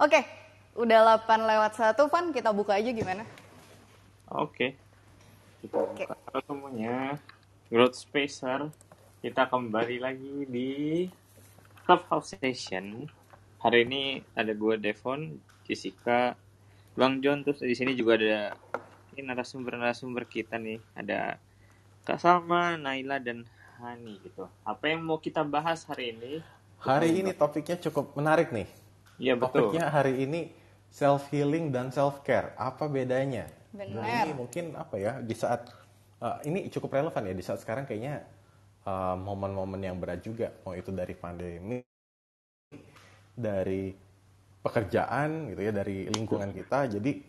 Oke, udah 8 lewat satu Van, kita buka aja gimana? Oke. Kita Oke. buka Halo semuanya. Growth Spacer, kita kembali lagi di Clubhouse Station. Hari ini ada gue Devon, Jessica, Bang John, terus di sini juga ada ini narasumber-narasumber kita nih. Ada Kak Salma, Naila, dan Hani gitu. Apa yang mau kita bahas hari ini? Hari ini topiknya cukup menarik nih Iya betul. Topiknya hari ini self healing dan self care. Apa bedanya? Benar. Nah, ini mungkin apa ya di saat uh, ini cukup relevan ya di saat sekarang kayaknya momen eh, momen-momen yang berat juga mau itu dari pandemi, dari pekerjaan gitu ya, dari lingkungan kita. Jadi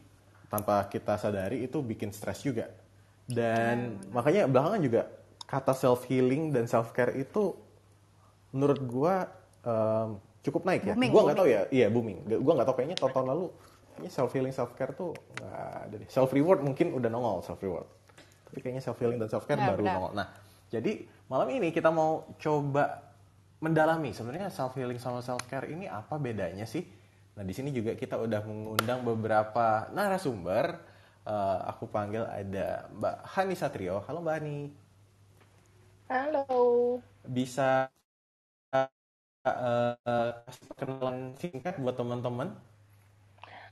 tanpa kita sadari itu bikin stres juga. Dan iya, makanya belakangan juga kata self healing dan self care itu menurut gua um, cukup naik ya. gue nggak tahu ya, iya booming. gue nggak tahu kayaknya tahun, tahun lalu kayaknya self healing self care tuh nggak ada deh. Self reward mungkin udah nongol self reward. Tapi kayaknya self healing dan self care baru benar. nongol. Nah, jadi malam ini kita mau coba mendalami sebenarnya self healing sama self care ini apa bedanya sih? Nah, di sini juga kita udah mengundang beberapa narasumber. Uh, aku panggil ada Mbak Hani Satrio. Halo Mbak Hani. Halo. Bisa uh, perkenalan singkat buat teman-teman.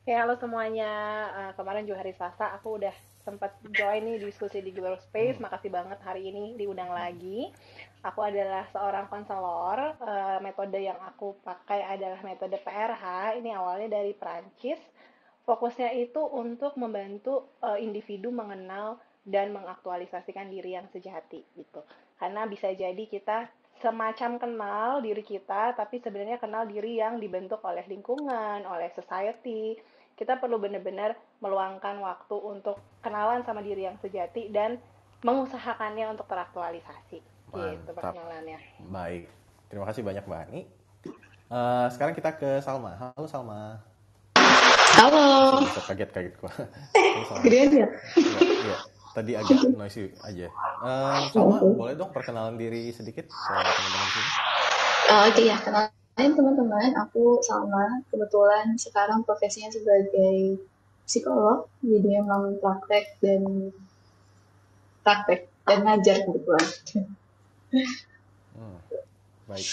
Oke, halo semuanya. Uh, kemarin juga hari Selasa aku udah sempat join nih diskusi di Global Space. Hmm. Makasih banget hari ini diundang lagi. Aku adalah seorang konselor. Uh, metode yang aku pakai adalah metode PRH. Ini awalnya dari Perancis. Fokusnya itu untuk membantu uh, individu mengenal dan mengaktualisasikan diri yang sejati gitu. Karena bisa jadi kita semacam kenal diri kita, tapi sebenarnya kenal diri yang dibentuk oleh lingkungan, oleh society. Kita perlu benar-benar meluangkan waktu untuk kenalan sama diri yang sejati dan mengusahakannya untuk teraktualisasi. Gitu Mantap. Gitu perkenalannya. Baik. Terima kasih banyak Mbak Ani. Uh, sekarang kita ke Salma. Halo Salma. Halo. Kaget-kaget tadi agak noisy aja. Uh, sama, boleh dong perkenalan diri sedikit ke teman-teman sini? Uh, Oke okay, ya, kenalin teman-teman. Aku sama kebetulan sekarang profesinya sebagai psikolog, jadi emang praktek dan praktek dan ngajar kebetulan. Hmm, baik,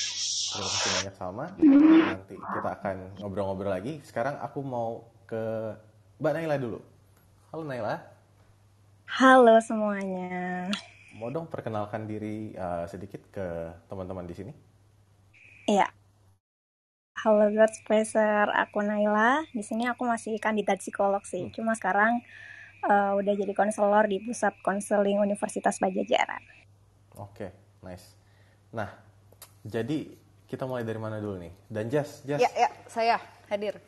terima kasih banyak sama. Nanti kita akan ngobrol-ngobrol lagi. Sekarang aku mau ke Mbak Naila dulu. Halo Naila. Halo semuanya. Mau dong perkenalkan diri uh, sedikit ke teman-teman di sini? Iya. Halo spacer, aku Naila. Di sini aku masih kandidat psikolog sih. Hmm. Cuma sekarang uh, udah jadi konselor di Pusat Konseling Universitas Bajajaran. Oke, okay, nice. Nah, jadi kita mulai dari mana dulu nih? Dan Jess, Jess. Iya, ya, saya hadir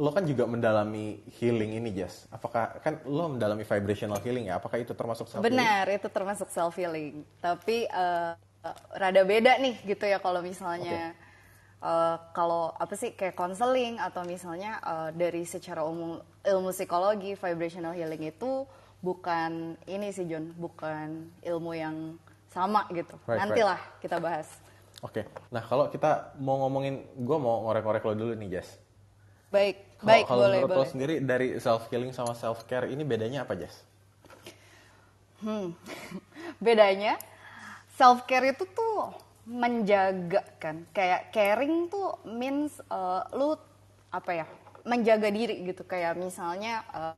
lo kan juga mendalami healing ini Jess. Apakah kan lo mendalami vibrational healing ya? Apakah itu termasuk self healing? Benar, itu termasuk self healing. Tapi uh, rada beda nih gitu ya kalau misalnya okay. uh, eh, kalau apa sih kayak konseling atau misalnya uh, dari secara umum ilmu psikologi vibrational healing itu bukan ini sih John, bukan ilmu yang sama gitu. Right, Nantilah right. kita bahas. Oke. Okay. Nah, kalau kita mau ngomongin gue mau ngorek-ngorek lo dulu nih, Jess. Baik. Baik, kalau boleh, menurut boleh. lo sendiri dari self healing sama self care ini bedanya apa, Jess? Hmm. bedanya self care itu tuh menjaga kan. Kayak caring tuh means uh, lu apa ya? menjaga diri gitu kayak misalnya uh,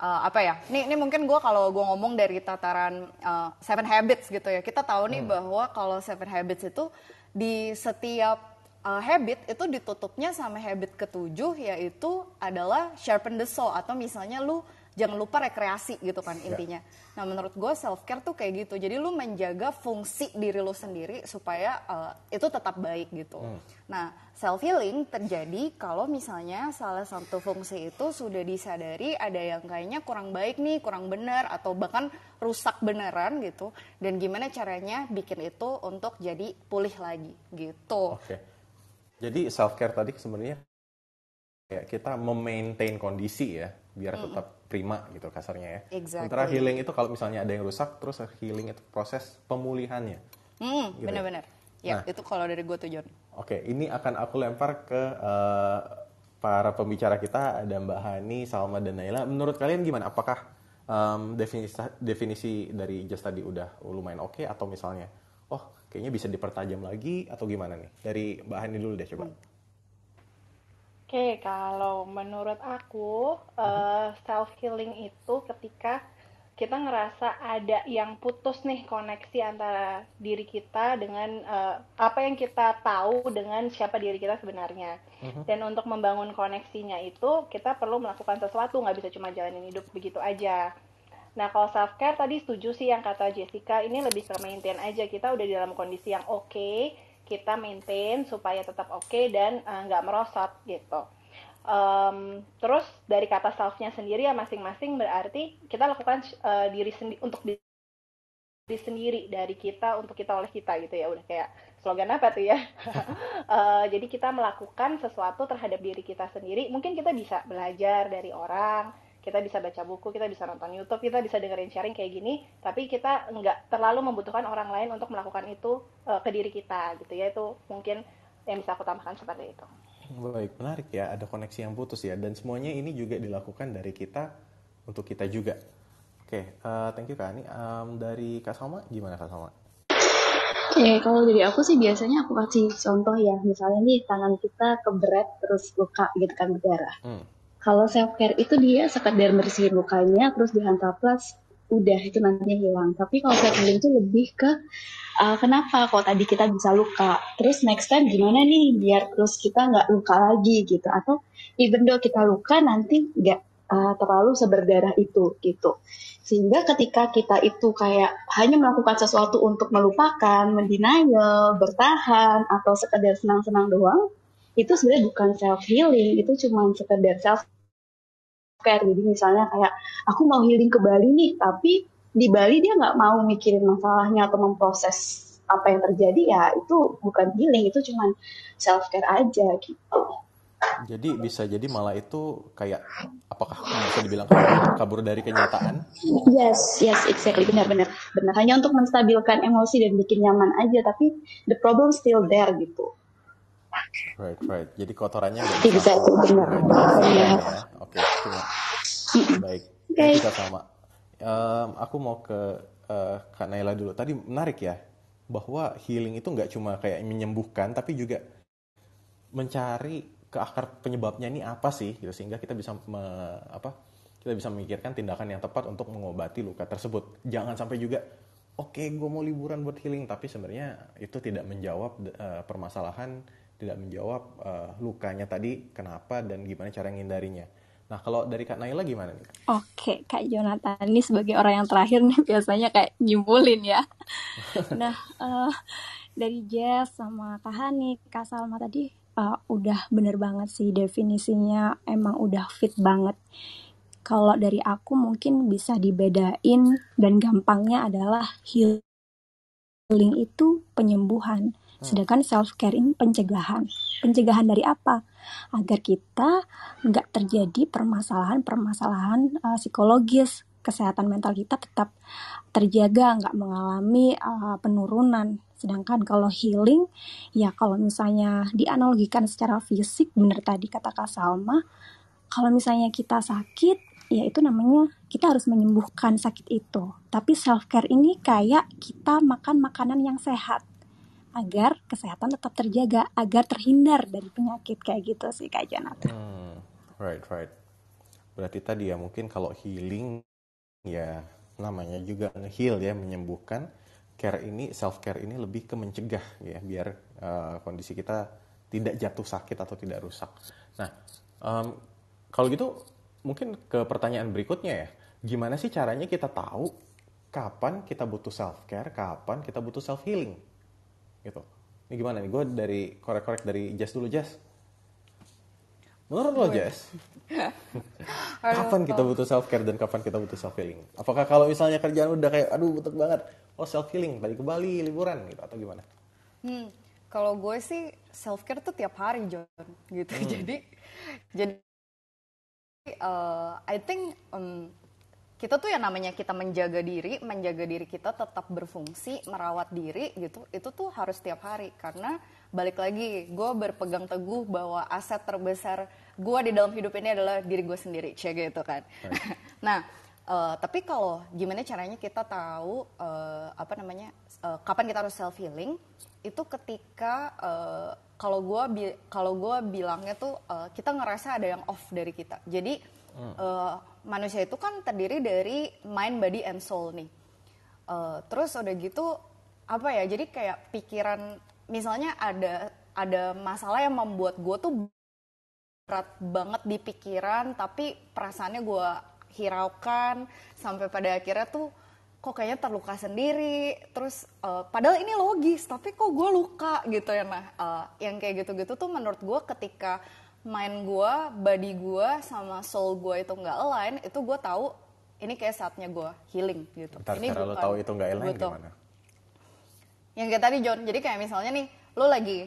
uh, apa ya? Nih, ini mungkin gue kalau gue ngomong dari tataran uh, Seven Habits gitu ya. Kita tahu nih hmm. bahwa kalau Seven Habits itu di setiap uh, habit itu ditutupnya sama habit ketujuh yaitu adalah sharpen the saw atau misalnya lu jangan lupa rekreasi gitu kan ya. intinya. Nah menurut gue self care tuh kayak gitu. Jadi lu menjaga fungsi diri lu sendiri supaya uh, itu tetap baik gitu. Hmm. Nah self healing terjadi kalau misalnya salah satu fungsi itu sudah disadari ada yang kayaknya kurang baik nih, kurang benar atau bahkan rusak beneran gitu. Dan gimana caranya bikin itu untuk jadi pulih lagi gitu. Okay jadi self care tadi sebenarnya ya kita memaintain kondisi ya biar tetap mm. prima gitu kasarnya ya. Exactly. Sementara healing itu kalau misalnya ada yang rusak terus healing itu proses pemulihannya. Mm, gitu ya? benar-benar. Ya, nah, itu kalau dari gue tujuan. Oke, okay, ini akan aku lempar ke uh, para pembicara kita ada Mbak Hani, Salma dan Naila. Menurut kalian gimana? Apakah um, definisi definisi dari just tadi udah lumayan oke okay, atau misalnya oh kayaknya bisa dipertajam lagi atau gimana nih? Dari Mbak Hani dulu deh coba. Oke, okay, kalau menurut aku uh, eh, self healing itu ketika kita ngerasa ada yang putus nih koneksi antara diri kita dengan uh, apa yang kita tahu dengan siapa diri kita sebenarnya. Uh mm-hmm. -huh. Dan untuk membangun koneksinya itu kita perlu melakukan sesuatu, nggak bisa cuma jalanin hidup begitu aja. Nah, kalau self care tadi setuju sih yang kata Jessica, ini lebih ke maintain aja. Kita udah dalam kondisi yang oke, okay, kita maintain supaya tetap oke okay dan eh, nggak uh, merosot gitu. Um, terus dari kata selfnya sendiri ya masing-masing berarti kita lakukan uh, diri sendiri untuk diri sendiri dari kita untuk kita oleh kita gitu ya udah kayak slogan apa tuh ya uh, jadi kita melakukan sesuatu terhadap diri kita sendiri mungkin kita bisa belajar dari orang kita bisa baca buku, kita bisa nonton YouTube, kita bisa dengerin sharing kayak gini, tapi kita nggak terlalu membutuhkan orang lain untuk melakukan itu uh, ke diri kita gitu ya itu mungkin yang bisa aku tambahkan seperti itu. Baik, menarik ya, ada koneksi yang putus ya, dan semuanya ini juga dilakukan dari kita untuk kita juga. Oke, okay, uh, eh, thank you Kak Ani. Um, dari Kak Salma, gimana Kak Salma? Ya, kalau dari aku sih biasanya aku kasih contoh ya, misalnya nih tangan kita keberat terus luka gitu kan berdarah. Hmm. Kalau self care itu dia sekedar bersihin mukanya terus dihantar plus udah itu nantinya hilang. Tapi kalau self healing itu lebih ke uh, kenapa kok tadi kita bisa luka, terus next time gimana nih biar terus kita nggak luka lagi gitu atau even though kita luka nanti nggak uh, terlalu seberdarah itu gitu. Sehingga ketika kita itu kayak hanya melakukan sesuatu untuk melupakan, mendenial, bertahan atau sekedar senang-senang doang, itu sebenarnya bukan self healing, itu cuma sekedar self care Jadi misalnya kayak, aku mau healing ke Bali nih, tapi di Bali dia nggak mau mikirin masalahnya atau memproses apa yang terjadi ya itu bukan healing itu cuman self care aja gitu jadi bisa jadi malah itu kayak apakah bisa dibilang kabur, kabur dari kenyataan yes yes exactly benar benar benar hanya untuk menstabilkan emosi dan bikin nyaman aja tapi the problem still there gitu Right, right. Jadi kotorannya nggak bisa. Exactly, benar. ya. Oke, iya. Baik. Okay. Kita sama. Um, aku mau ke uh, Kak Naila dulu. Tadi menarik ya, bahwa healing itu nggak cuma kayak menyembuhkan, tapi juga mencari ke akar penyebabnya ini apa sih, gitu sehingga kita bisa me, apa? Kita bisa memikirkan tindakan yang tepat untuk mengobati luka tersebut. Jangan sampai juga oke gue mau liburan buat healing tapi sebenarnya itu tidak menjawab uh, permasalahan tidak menjawab uh, lukanya tadi kenapa dan gimana cara menghindarinya. Nah, kalau dari Kak Naila gimana nih? Oke, Kak Jonathan ini sebagai orang yang terakhir nih biasanya kayak nyimpulin ya. nah, uh, dari Jess sama Kak Hani, Kak Salma tadi uh, udah bener banget sih definisinya, emang udah fit banget. Kalau dari aku mungkin bisa dibedain dan gampangnya adalah healing itu penyembuhan. Hmm. Sedangkan self care ini pencegahan. Pencegahan dari apa? Agar kita nggak terjadi permasalahan-permasalahan uh, psikologis, kesehatan mental kita tetap terjaga, nggak mengalami uh, penurunan. Sedangkan kalau healing, ya kalau misalnya dianalogikan secara fisik, benar tadi kata Kak Salma, kalau misalnya kita sakit, ya itu namanya kita harus menyembuhkan sakit itu. Tapi self care ini kayak kita makan makanan yang sehat agar kesehatan tetap terjaga, agar terhindar dari penyakit kayak gitu sih Kak Janata. Hmm, right, right. Berarti tadi ya mungkin kalau healing ya namanya juga heal ya menyembuhkan. Care ini self care ini lebih ke mencegah ya biar uh, kondisi kita tidak jatuh sakit atau tidak rusak. Nah, um, kalau gitu mungkin ke pertanyaan berikutnya ya. Gimana sih caranya kita tahu kapan kita butuh self care, kapan kita butuh self healing? gitu ini gimana nih gue dari korek-korek dari Jazz dulu Jazz menurut lo Jazz kapan kita butuh self care dan kapan kita butuh self healing apakah kalau misalnya kerjaan udah kayak aduh butuh banget oh self healing balik ke Bali liburan gitu atau gimana hmm, kalau gue sih self care tuh tiap hari John gitu hmm. jadi jadi uh, I think um, kita tuh yang namanya kita menjaga diri, menjaga diri kita tetap berfungsi, merawat diri gitu, itu tuh harus tiap hari karena balik lagi gue berpegang teguh bahwa aset terbesar gue di dalam hidup ini adalah diri gue sendiri, cek gitu kan. nah, uh, tapi kalau gimana caranya kita tahu uh, apa namanya uh, kapan kita harus self healing itu ketika uh, kalau gue kalau gue bilangnya tuh uh, kita ngerasa ada yang off dari kita, jadi hmm. uh, manusia itu kan terdiri dari mind, body, and soul nih. Uh, terus udah gitu apa ya? Jadi kayak pikiran misalnya ada ada masalah yang membuat gue tuh berat banget di pikiran, tapi perasaannya gue hiraukan sampai pada akhirnya tuh kok kayaknya terluka sendiri terus uh, padahal ini logis tapi kok gue luka gitu ya nah uh, yang kayak gitu-gitu tuh menurut gue ketika mind gue, body gue, sama soul gue itu nggak align, itu gue tahu ini kayak saatnya gue healing gitu. Bentar, ini cara tahu itu nggak align gitu. gimana? Yang kayak tadi John, jadi kayak misalnya nih, lo lagi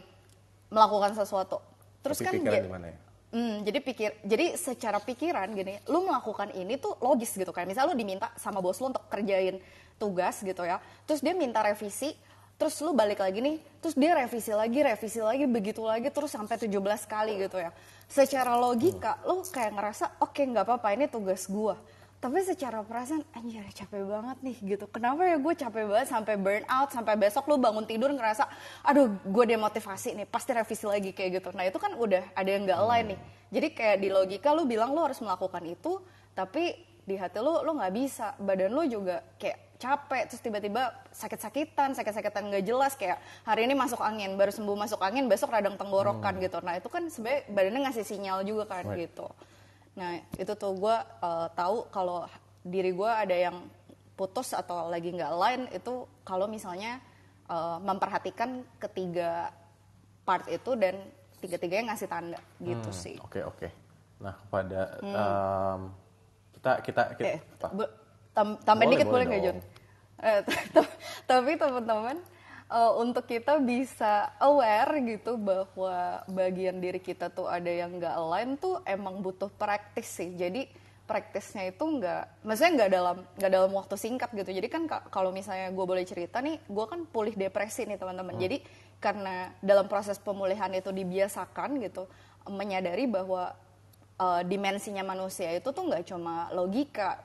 melakukan sesuatu, terus Tapi kan pikiran gimana ya? Hmm, jadi pikir, jadi secara pikiran gini, lo melakukan ini tuh logis gitu kayak misalnya lo diminta sama bos lo untuk kerjain tugas gitu ya, terus dia minta revisi, terus lu balik lagi nih terus dia revisi lagi revisi lagi begitu lagi terus sampai 17 kali gitu ya secara logika lu kayak ngerasa oke okay, nggak apa-apa ini tugas gua tapi secara perasaan anjir capek banget nih gitu kenapa ya gue capek banget sampai burn out sampai besok lu bangun tidur ngerasa aduh gue demotivasi nih pasti revisi lagi kayak gitu nah itu kan udah ada yang nggak lain nih jadi kayak di logika lu bilang lu harus melakukan itu tapi di hati lu lu nggak bisa badan lu juga kayak capek terus tiba-tiba sakit-sakitan sakit-sakitan nggak jelas kayak hari ini masuk angin baru sembuh masuk angin besok radang tenggorokan hmm. gitu nah itu kan sebenarnya badannya ngasih sinyal juga kan right. gitu nah itu tuh gue uh, tahu kalau diri gue ada yang putus atau lagi nggak lain itu kalau misalnya uh, memperhatikan ketiga part itu dan tiga-tiganya ngasih tanda gitu hmm, sih oke okay, oke okay. nah pada hmm. um, kita kita, kita eh, Tam, dikit boleh nggak Jun? Eh, tapi teman-teman uh, untuk kita bisa aware gitu bahwa bagian diri kita tuh ada yang nggak align tuh emang butuh praktis sih. Jadi praktisnya itu nggak, maksudnya nggak dalam nggak dalam waktu singkat gitu. Jadi kan kalau misalnya gue boleh cerita nih, gue kan pulih depresi nih teman-teman. Hmm. Jadi karena dalam proses pemulihan itu dibiasakan gitu, menyadari bahwa uh, dimensinya manusia itu tuh nggak cuma logika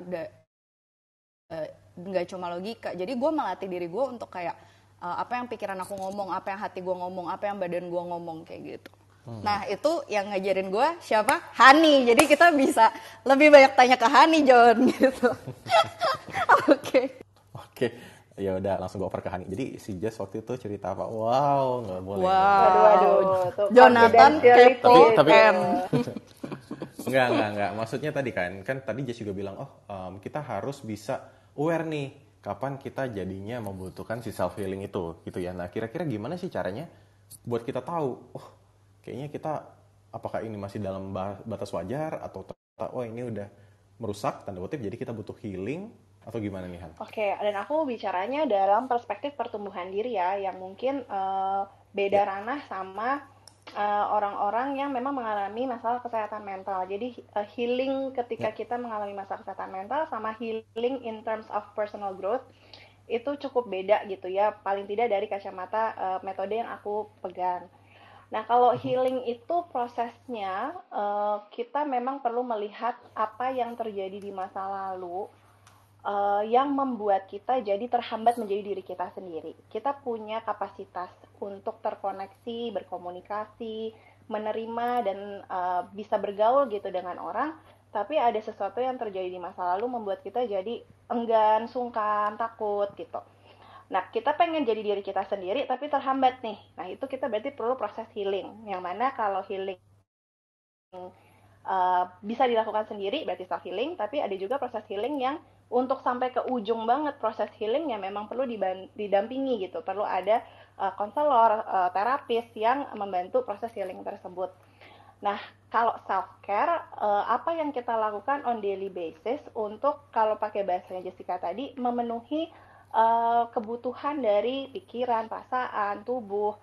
nggak uh, cuma logika jadi gue melatih diri gue untuk kayak uh, apa yang pikiran aku ngomong apa yang hati gue ngomong apa yang badan gue ngomong kayak gitu hmm. nah itu yang ngajarin gue siapa Hani jadi kita bisa lebih banyak tanya ke Hani John gitu oke oke ya udah langsung gue oper ke Hani. Jadi si Jess waktu itu cerita apa? Wow, nggak boleh. Wow. Aduh, aduh. Jonathan kepo tapi, tapi, Enggak, enggak, enggak. Maksudnya tadi kan, kan tadi Jess juga bilang, oh um, kita harus bisa aware nih kapan kita jadinya membutuhkan si self healing itu gitu ya. Nah kira-kira gimana sih caranya buat kita tahu, oh kayaknya kita apakah ini masih dalam batas wajar atau oh ini udah merusak tanda kutip jadi kita butuh healing atau gimana nih Han? Oke, okay, dan aku bicaranya dalam perspektif pertumbuhan diri ya, yang mungkin uh, beda ya. ranah sama Eh, orang-orang uh, yang memang mengalami masalah kesehatan mental. Jadi uh, healing ketika yeah. kita mengalami masalah kesehatan mental sama healing in terms of personal growth itu cukup beda gitu ya. Paling tidak dari kacamata uh, metode yang aku pegang. Nah, kalau mhm. healing itu prosesnya uh, kita memang perlu melihat apa yang terjadi di masa lalu uh, yang membuat kita jadi terhambat menjadi diri kita sendiri. Kita punya kapasitas untuk terkoneksi, berkomunikasi, menerima dan uh, bisa bergaul gitu dengan orang, tapi ada sesuatu yang terjadi di masa lalu membuat kita jadi enggan, sungkan, takut gitu. Nah, kita pengen jadi diri kita sendiri tapi terhambat nih. Nah, itu kita berarti perlu proses healing. Yang mana kalau healing uh, bisa dilakukan sendiri berarti self healing, tapi ada juga proses healing yang untuk sampai ke ujung banget proses healingnya memang perlu didampingi gitu perlu ada uh, konselor uh, terapis yang membantu proses healing tersebut nah kalau self care uh, eh, apa yang kita lakukan on daily basis untuk kalau pakai bahasanya Jessica tadi memenuhi uh, kebutuhan dari pikiran perasaan tubuh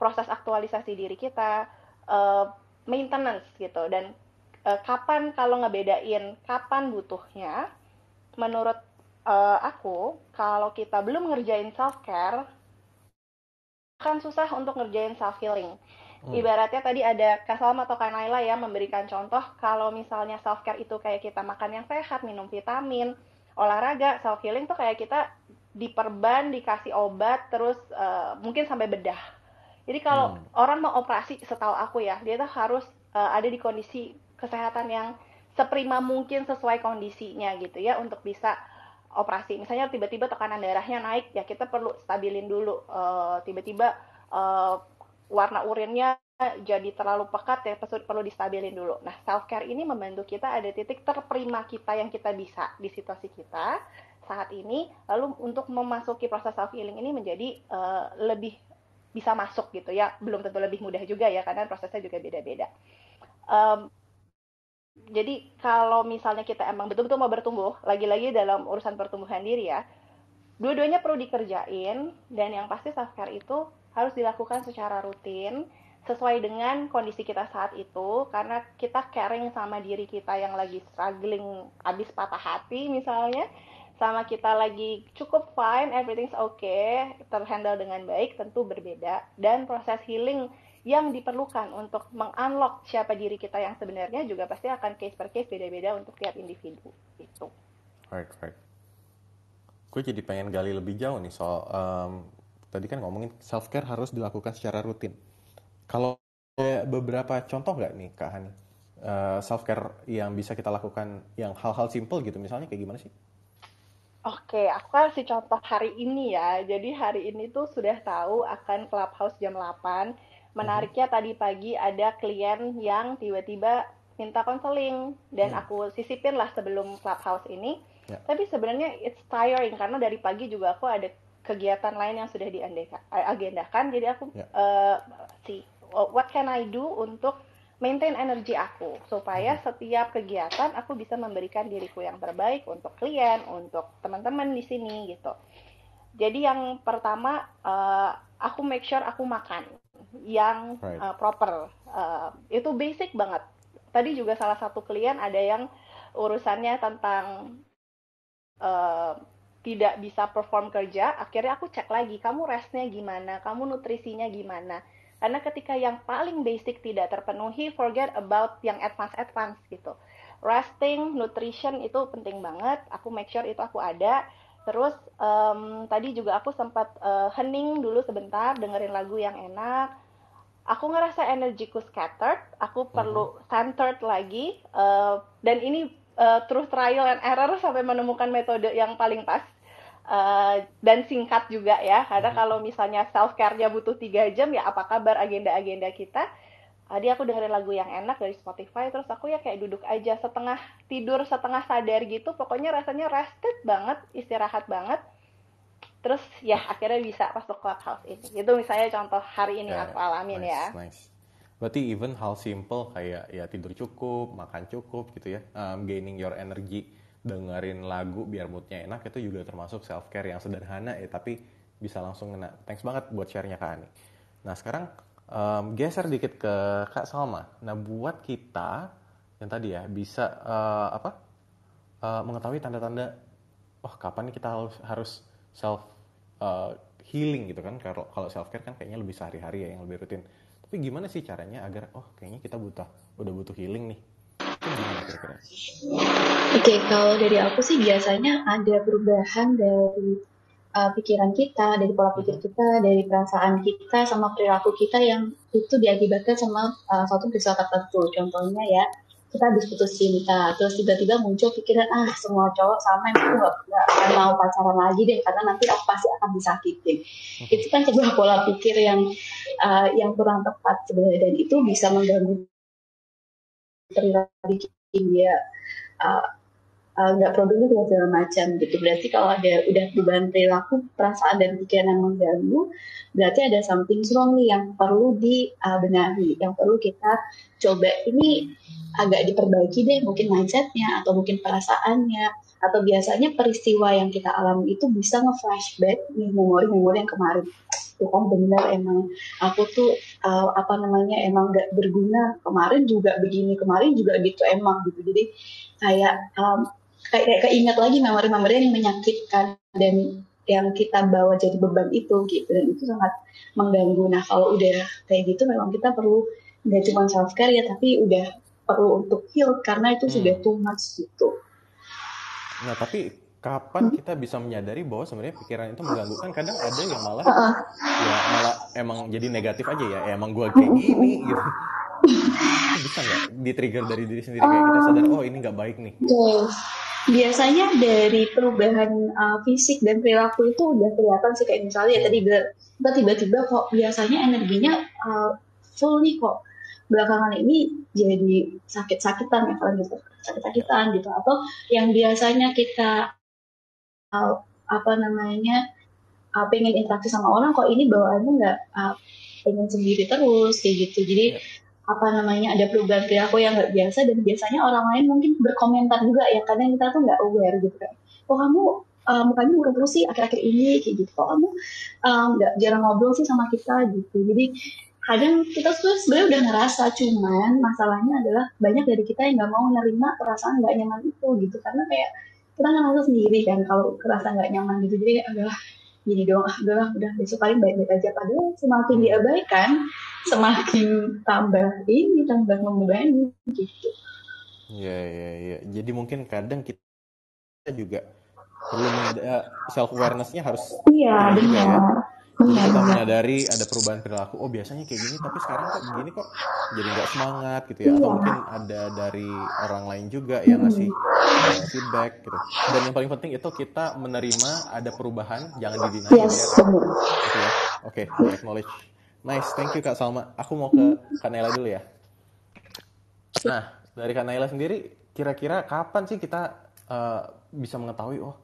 proses aktualisasi diri kita uh, maintenance gitu dan uh, kapan kalau ngebedain kapan butuhnya menurut uh, aku kalau kita belum ngerjain self care akan susah untuk ngerjain self healing. Hmm. Ibaratnya tadi ada Kak atau Kanaila ya memberikan contoh kalau misalnya self care itu kayak kita makan yang sehat, minum vitamin, olahraga, self healing tuh kayak kita diperban, dikasih obat, terus uh, mungkin sampai bedah. Jadi kalau hmm. orang mau operasi, setahu aku ya, dia tuh harus uh, ada di kondisi kesehatan yang seprima mungkin sesuai kondisinya gitu ya untuk bisa operasi. Misalnya tiba-tiba tekanan darahnya naik ya kita perlu stabilin dulu. Eh, tiba-tiba uh, uh, warna urinnya jadi terlalu pekat ya perlu distabilin dulu. Nah self care ini membantu kita ada titik terprima kita yang kita bisa di situasi kita saat ini. Lalu untuk memasuki proses self healing ini menjadi uh, lebih bisa masuk gitu ya. Belum tentu lebih mudah juga ya karena prosesnya juga beda-beda. Um, jadi kalau misalnya kita emang betul-betul mau bertumbuh, lagi-lagi dalam urusan pertumbuhan diri ya, dua-duanya perlu dikerjain dan yang pasti self care itu harus dilakukan secara rutin sesuai dengan kondisi kita saat itu karena kita caring sama diri kita yang lagi struggling abis patah hati misalnya sama kita lagi cukup fine everything's okay terhandle dengan baik tentu berbeda dan proses healing yang diperlukan untuk mengunlock siapa diri kita yang sebenarnya juga pasti akan case per case beda-beda untuk tiap individu itu. Right, right. Gue jadi pengen gali lebih jauh nih soal um, tadi kan ngomongin self care harus dilakukan secara rutin. Kalau beberapa contoh nggak nih Kak Hani? Uh, eh, self care yang bisa kita lakukan yang hal-hal simple gitu misalnya kayak gimana sih? Oke, aku kasih kan contoh hari ini ya. Jadi hari ini tuh sudah tahu akan clubhouse jam 8 menariknya tadi pagi ada klien yang tiba-tiba minta konseling dan hmm. aku sisipin lah sebelum clubhouse ini. Yeah. Tapi sebenarnya it's tiring karena dari pagi juga aku ada kegiatan lain yang sudah diagendakan. Eh, Jadi aku yeah. Ya. uh, see oh, what can I do untuk maintain energi aku supaya mhm. setiap kegiatan aku bisa memberikan diriku yang terbaik untuk klien, untuk teman-teman di sini gitu. Jadi yang pertama uh, aku make sure aku makan yang right. uh, proper. Uh, itu basic banget. Tadi juga salah satu klien ada yang urusannya tentang uh, tidak bisa perform kerja, akhirnya aku cek lagi kamu restnya gimana, kamu nutrisinya gimana. Karena ketika yang paling basic tidak terpenuhi, forget about yang advance advance gitu. Resting, nutrition itu penting banget. Aku make sure itu aku ada Terus um, tadi juga aku sempat uh, hening dulu sebentar dengerin lagu yang enak. Aku ngerasa energiku scattered, aku perlu mhm. centered lagi uh, dan ini uh, eh, terus trial and error sampai menemukan metode yang paling pas. Uh, dan singkat juga ya, karena mhm. kalau misalnya self care-nya butuh tiga jam, ya apa kabar agenda-agenda kita? tadi eh, aku dengerin lagu yang enak dari Spotify terus aku ya kayak duduk aja setengah tidur setengah sadar gitu pokoknya rasanya rested banget istirahat banget terus ya akhirnya bisa pas ke clubhouse ini itu misalnya contoh hari ini yeah, aku alamin ya. nice, ya nice. berarti even hal simple kayak ya tidur cukup makan cukup gitu ya um, gaining your energy dengerin lagu biar moodnya enak itu juga termasuk self care yang sederhana ya tapi bisa langsung kena thanks banget buat sharenya kak Ani nah sekarang um, geser dikit ke Kak Salma. Nah, buat kita yang tadi ya bisa uh, apa uh, mengetahui tanda-tanda, wah kapan kita harus, self uh, healing gitu kan? Kalau kalau self care kan kayaknya lebih sehari-hari ya yang lebih rutin. Tapi gimana sih caranya agar oh kayaknya kita butuh udah butuh healing nih? Oke, okay, kalau dari aku sih biasanya ada perubahan dari uh, pikiran kita, dari pola pikir mm-hmm. kita, dari perasaan kita, sama perilaku kita yang itu diakibatkan sama uh, suatu peristiwa tertentu. Contohnya ya, kita habis putus cinta, terus tiba-tiba muncul pikiran, ah semua cowok sama, yang aku gak, gak gak mau pacaran lagi deh, karena nanti aku pasti akan disakitin. Mm-hmm. Itu kan sebuah pola pikir yang uh, yang kurang tepat sebenarnya, dan itu bisa mengganggu perilaku dia. Uh, Eh, nggak uh, produktif dan segala macam gitu. Berarti kalau ada udah perubahan perilaku, perasaan dan pikiran yang mengganggu, berarti ada something wrong nih yang perlu dibenahi, yang perlu kita coba ini agak diperbaiki deh mungkin mindsetnya atau mungkin perasaannya atau biasanya peristiwa yang kita alami itu bisa nge-flashback nih memori-memori yang kemarin itu kan benar emang aku tuh uh, apa namanya emang nggak berguna kemarin juga begini kemarin juga gitu emang gitu jadi kayak um, kayak, kayak keinget lagi memori-memori yang menyakitkan dan yang kita bawa jadi beban itu gitu dan itu sangat mengganggu nah kalau udah kayak gitu memang kita perlu nggak cuma self care ya tapi udah perlu untuk heal karena itu hmm. sudah too much gitu nah tapi kapan hmm? kita bisa menyadari bahwa sebenarnya pikiran itu mengganggu kan kadang ada yang malah uh-uh. ya malah emang jadi negatif aja ya emang gua kayak hmm. gini gitu bisa nggak di trigger dari diri sendiri kayak kita ah. sadar oh ini nggak baik nih okay biasanya dari perubahan uh, fisik dan perilaku itu udah kelihatan sih kayak misalnya ya tadi tiba-tiba kok biasanya energinya uh, full nih kok belakangan ini jadi sakit-sakitan ya kalau gitu sakit-sakitan gitu atau yang biasanya kita uh, apa namanya uh, pengen interaksi sama orang kok ini bawaannya nggak uh, pengen sendiri terus kayak gitu jadi ya apa namanya ada perubahan perilaku yang nggak biasa dan biasanya orang lain mungkin berkomentar juga ya kadang kita tuh nggak aware gitu kan oh kamu uh, mukanya buru sih akhir-akhir ini kayak gitu kok kamu eh, nggak um, jarang ngobrol sih sama kita gitu jadi kadang kita tuh sebenarnya udah ngerasa cuman masalahnya adalah banyak dari kita yang nggak mau nerima perasaan nggak nyaman itu gitu karena kayak kita ngerasa sendiri kan kalau kerasa nggak nyaman gitu jadi adalah gini doang ah udah udah besok paling baik-baik aja padahal semakin diabaikan semakin tambah ini tambah membebani gitu ya ya ya jadi mungkin kadang kita juga perlu self awarenessnya harus iya ya. benar kita iya. menyadari ada perubahan perilaku oh biasanya kayak gini tapi sekarang kok begini kok jadi nggak semangat gitu ya atau iya. mungkin ada dari orang lain juga yang ngasih hmm. feedback gitu dan yang paling penting itu kita menerima ada perubahan jangan didinai gitu yes, ya, gitu ya. oke okay, okay, acknowledge nice thank you kak Salma aku mau ke kak Naila dulu ya nah dari kak Naila sendiri kira-kira kapan sih kita uh, bisa mengetahui oh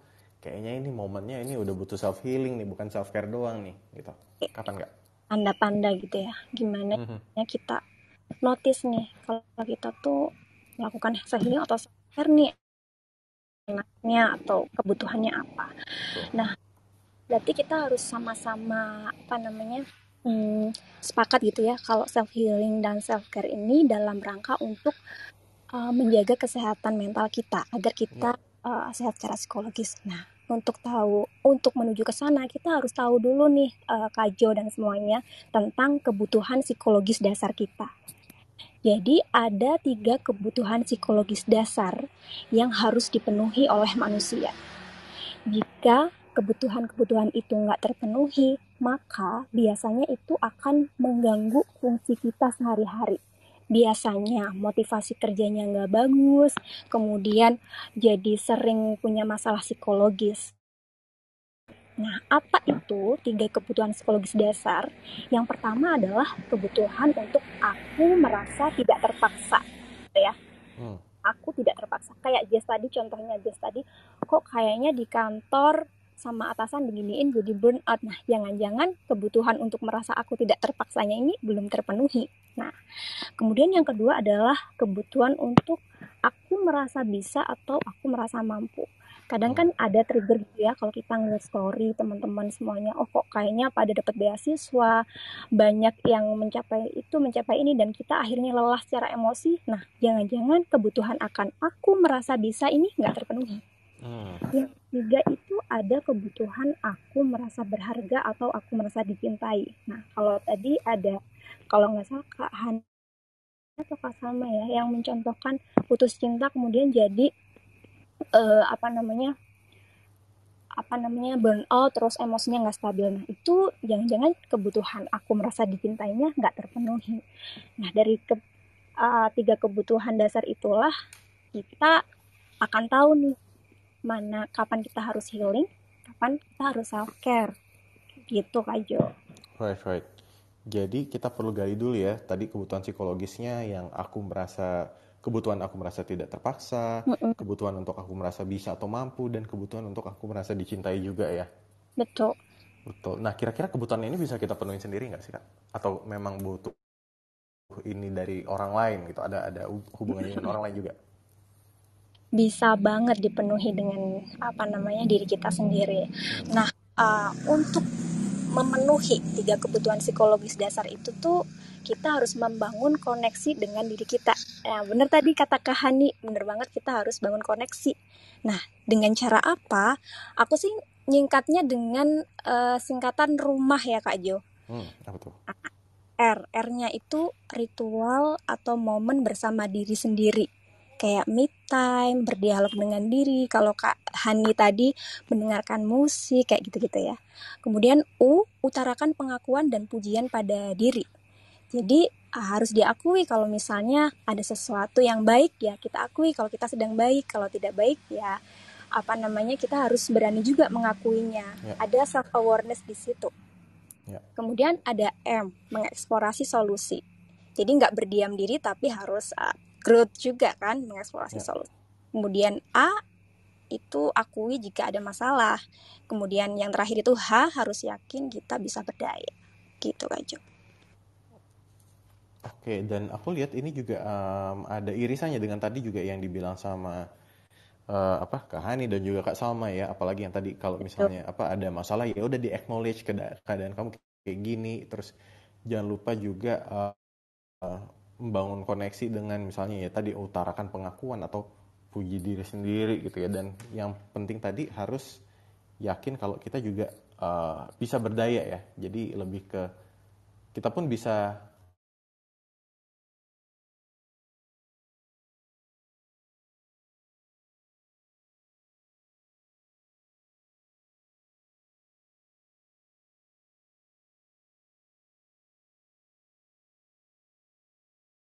kayaknya ini momennya ini udah butuh self healing nih bukan self care doang nih gitu kapan nggak tanda-tanda gitu ya gimana mm-hmm. kita notice nih kalau kita tuh melakukan self healing atau self care nih enaknya atau kebutuhannya apa nah berarti kita harus sama-sama apa namanya hmm, sepakat gitu ya kalau self healing dan self care ini dalam rangka untuk uh, menjaga kesehatan mental kita agar kita uh, sehat secara psikologis nah untuk tahu untuk menuju ke sana kita harus tahu dulu nih uh, eh, Kajo dan semuanya tentang kebutuhan psikologis dasar kita. Jadi ada tiga kebutuhan psikologis dasar yang harus dipenuhi oleh manusia. Jika kebutuhan-kebutuhan itu nggak terpenuhi, maka biasanya itu akan mengganggu fungsi kita sehari-hari biasanya motivasi kerjanya nggak bagus, kemudian jadi sering punya masalah psikologis. Nah, apa itu tiga kebutuhan psikologis dasar? Yang pertama adalah kebutuhan untuk aku merasa tidak terpaksa, gitu ya. Hmm. Aku tidak terpaksa. Kayak Jess tadi, contohnya Jess tadi, kok kayaknya di kantor sama atasan beginiin jadi burn out. Nah, jangan-jangan kebutuhan untuk merasa aku tidak terpaksanya ini belum terpenuhi. Nah, kemudian yang kedua adalah kebutuhan untuk aku merasa bisa atau aku merasa mampu. Kadang kan ada trigger gitu ya kalau kita ngeliat story teman-teman semuanya, oh kok kayaknya pada dapat beasiswa, banyak yang mencapai itu, mencapai ini dan kita akhirnya lelah secara emosi. Nah, jangan-jangan kebutuhan akan aku merasa bisa ini nggak terpenuhi. Hmm. Yang ketiga itu ada kebutuhan aku merasa berharga atau aku merasa dicintai. Nah, kalau tadi ada, kalau nggak salah Kak Han atau Kak Salma ya, yang mencontohkan putus cinta kemudian jadi uh, apa namanya apa namanya burn out terus emosinya nggak stabil nah itu jangan-jangan kebutuhan aku merasa dicintainya nggak terpenuhi nah dari ke, uh, tiga kebutuhan dasar itulah kita akan tahu nih mana kapan kita harus healing kapan kita harus self care gitu kak Jo right right jadi kita perlu gali dulu ya tadi kebutuhan psikologisnya yang aku merasa kebutuhan aku merasa tidak terpaksa, Mm-mm. kebutuhan untuk aku merasa bisa atau mampu dan kebutuhan untuk aku merasa dicintai juga ya. Betul. Betul. Nah kira-kira kebutuhan ini bisa kita penuhi sendiri nggak sih kak? Atau memang butuh ini dari orang lain gitu? Ada ada hubungannya dengan orang lain juga? bisa banget dipenuhi dengan apa namanya diri kita sendiri. Nah, uh, untuk memenuhi tiga kebutuhan psikologis dasar itu tuh kita harus membangun koneksi dengan diri kita. Nah, bener tadi kata Kak Hani, bener banget kita harus bangun koneksi. Nah, dengan cara apa? Aku sih nyingkatnya dengan uh, singkatan rumah ya Kak Jo. Hmm, apa tuh? R, R-nya itu ritual atau momen bersama diri sendiri kayak mid time, berdialog dengan diri. Kalau Kak Hani tadi mendengarkan musik kayak gitu-gitu ya. Kemudian U, utarakan pengakuan dan pujian pada diri. Jadi ah, harus diakui kalau misalnya ada sesuatu yang baik ya kita akui kalau kita sedang baik, kalau tidak baik ya apa namanya kita harus berani juga mengakuinya. Ya. Ada self awareness di situ. Ya. Kemudian ada M, mengeksplorasi solusi. Jadi nggak berdiam diri tapi harus uh, growth juga kan mengeksplorasi ya. solusi. Kemudian A itu akui jika ada masalah. Kemudian yang terakhir itu H harus yakin kita bisa berdaya. Gitu kan Jo. Oke, dan aku lihat ini juga um, ada irisannya dengan tadi juga yang dibilang sama uh, apa Kak Hani dan juga Kak Salma ya, apalagi yang tadi kalau misalnya apa ada masalah ya udah di acknowledge keadaan kamu kayak gini, terus jangan lupa juga uh, uh, membangun koneksi dengan misalnya ya tadi utarakan pengakuan atau puji diri sendiri gitu ya dan yang penting tadi harus yakin kalau kita juga uh, bisa berdaya ya jadi lebih ke kita pun bisa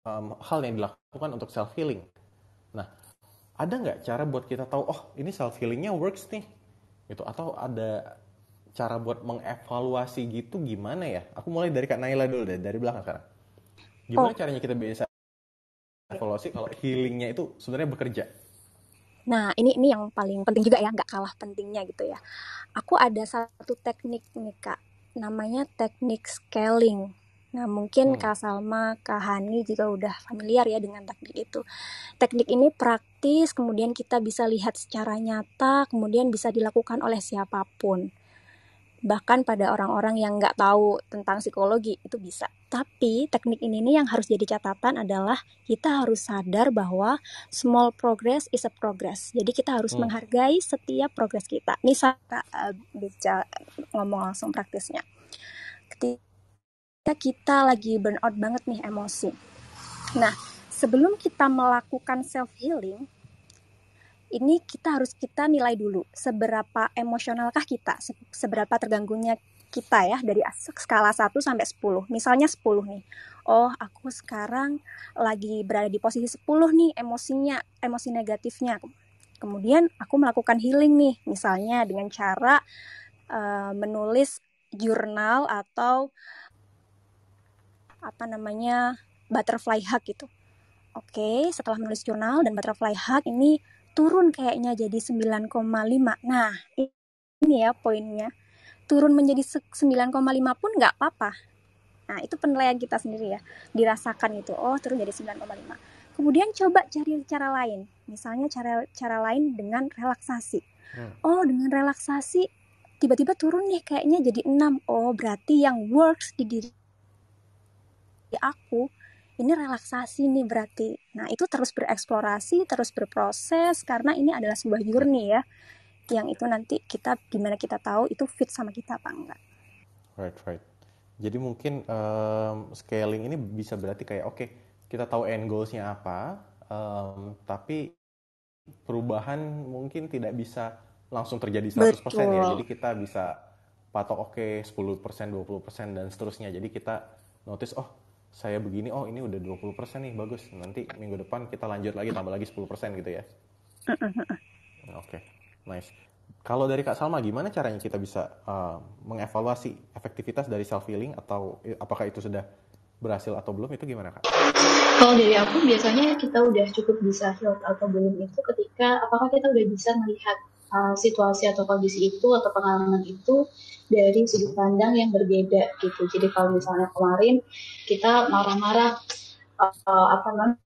um, hal yang dilakukan untuk self healing. Nah, ada nggak cara buat kita tahu oh ini self healingnya works nih, gitu? Atau ada cara buat mengevaluasi gitu gimana ya? Aku mulai dari Kak Naila dulu deh, dari belakang sekarang. Gimana oh. caranya kita bisa evaluasi kalau healingnya itu sebenarnya bekerja? Nah, ini ini yang paling penting juga ya, nggak kalah pentingnya gitu ya. Aku ada satu teknik nih kak, namanya teknik scaling. Nah, mungkin hmm. Kak Salma, Kak Hani juga udah familiar ya dengan teknik itu. Teknik ini praktis, kemudian kita bisa lihat secara nyata, kemudian bisa dilakukan oleh siapapun. Bahkan pada orang-orang yang nggak tahu tentang psikologi, itu bisa. Tapi teknik ini nih yang harus jadi catatan adalah kita harus sadar bahwa small progress is a progress. Jadi kita harus hmm. menghargai setiap progress kita. Misalnya, uh, eh, bisa ngomong langsung praktisnya kita kita lagi burnout banget nih emosi. Nah, sebelum kita melakukan self healing, ini kita harus kita nilai dulu seberapa emosionalkah kita, seberapa terganggunya kita ya dari skala 1 sampai 10. Misalnya 10 nih. Oh, aku sekarang lagi berada di posisi 10 nih emosinya, emosi negatifnya. Kemudian aku melakukan healing nih, misalnya dengan cara uh, menulis jurnal atau apa namanya butterfly hug gitu. Oke, setelah menulis jurnal dan butterfly hug ini turun kayaknya jadi 9,5. Nah, ini ya poinnya. Turun menjadi 9,5 pun nggak apa-apa. Nah, itu penilaian kita sendiri ya. Dirasakan itu, oh turun jadi 9,5. Kemudian coba cari cara lain. Misalnya cara cara lain dengan relaksasi. Hmm. Oh, dengan relaksasi tiba-tiba turun nih kayaknya jadi 6. Oh, berarti yang works di diri aku ini relaksasi nih berarti. Nah, itu terus bereksplorasi, terus berproses karena ini adalah sebuah journey ya. Yang itu nanti kita gimana kita tahu itu fit sama kita apa enggak. Right, right. Jadi mungkin um, scaling ini bisa berarti kayak oke, okay, kita tahu end goalsnya apa, um, tapi perubahan mungkin tidak bisa langsung terjadi 100% ya. Betul. ya. Jadi kita bisa patok oke okay, 10%, 20% dan seterusnya. Jadi kita notice oh saya begini oh ini udah 20% nih bagus nanti minggu depan kita lanjut lagi tambah lagi 10% gitu ya oke okay. nice kalau dari Kak Salma gimana caranya kita bisa uh, mengevaluasi efektivitas dari self healing atau eh, apakah itu sudah berhasil atau belum itu gimana Kak? Kalau dari aku biasanya kita udah cukup bisa heal atau belum itu ketika apakah kita udah bisa melihat uh, situasi atau kondisi itu atau pengalaman itu dari sudut pandang yang berbeda gitu. Jadi kalau misalnya kemarin kita marah-marah uh, apa namanya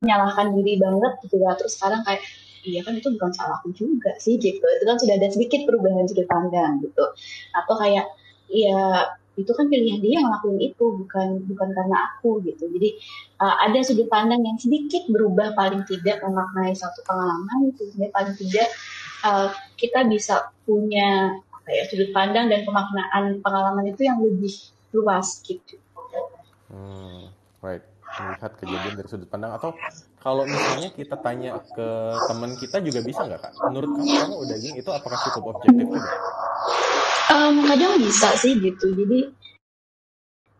menyalahkan diri banget gitu ya. Terus sekarang kayak iya kan itu bukan salahku juga sih gitu. Itu kan sudah ada sedikit perubahan sudut pandang gitu. Atau kayak ya itu kan pilihan dia yang ngelakuin itu bukan bukan karena aku gitu jadi uh, ada sudut pandang yang sedikit berubah paling tidak memaknai satu pengalaman itu paling tidak uh, kita bisa punya apa ya sudut pandang dan pemaknaan pengalaman itu yang lebih luas gitu. Hmm, right melihat kejadian dari sudut pandang atau kalau misalnya kita tanya ke teman kita juga bisa nggak kak? Menurut kamu udah gini itu apakah cukup objektif juga? Um, kadang bisa sih gitu. Jadi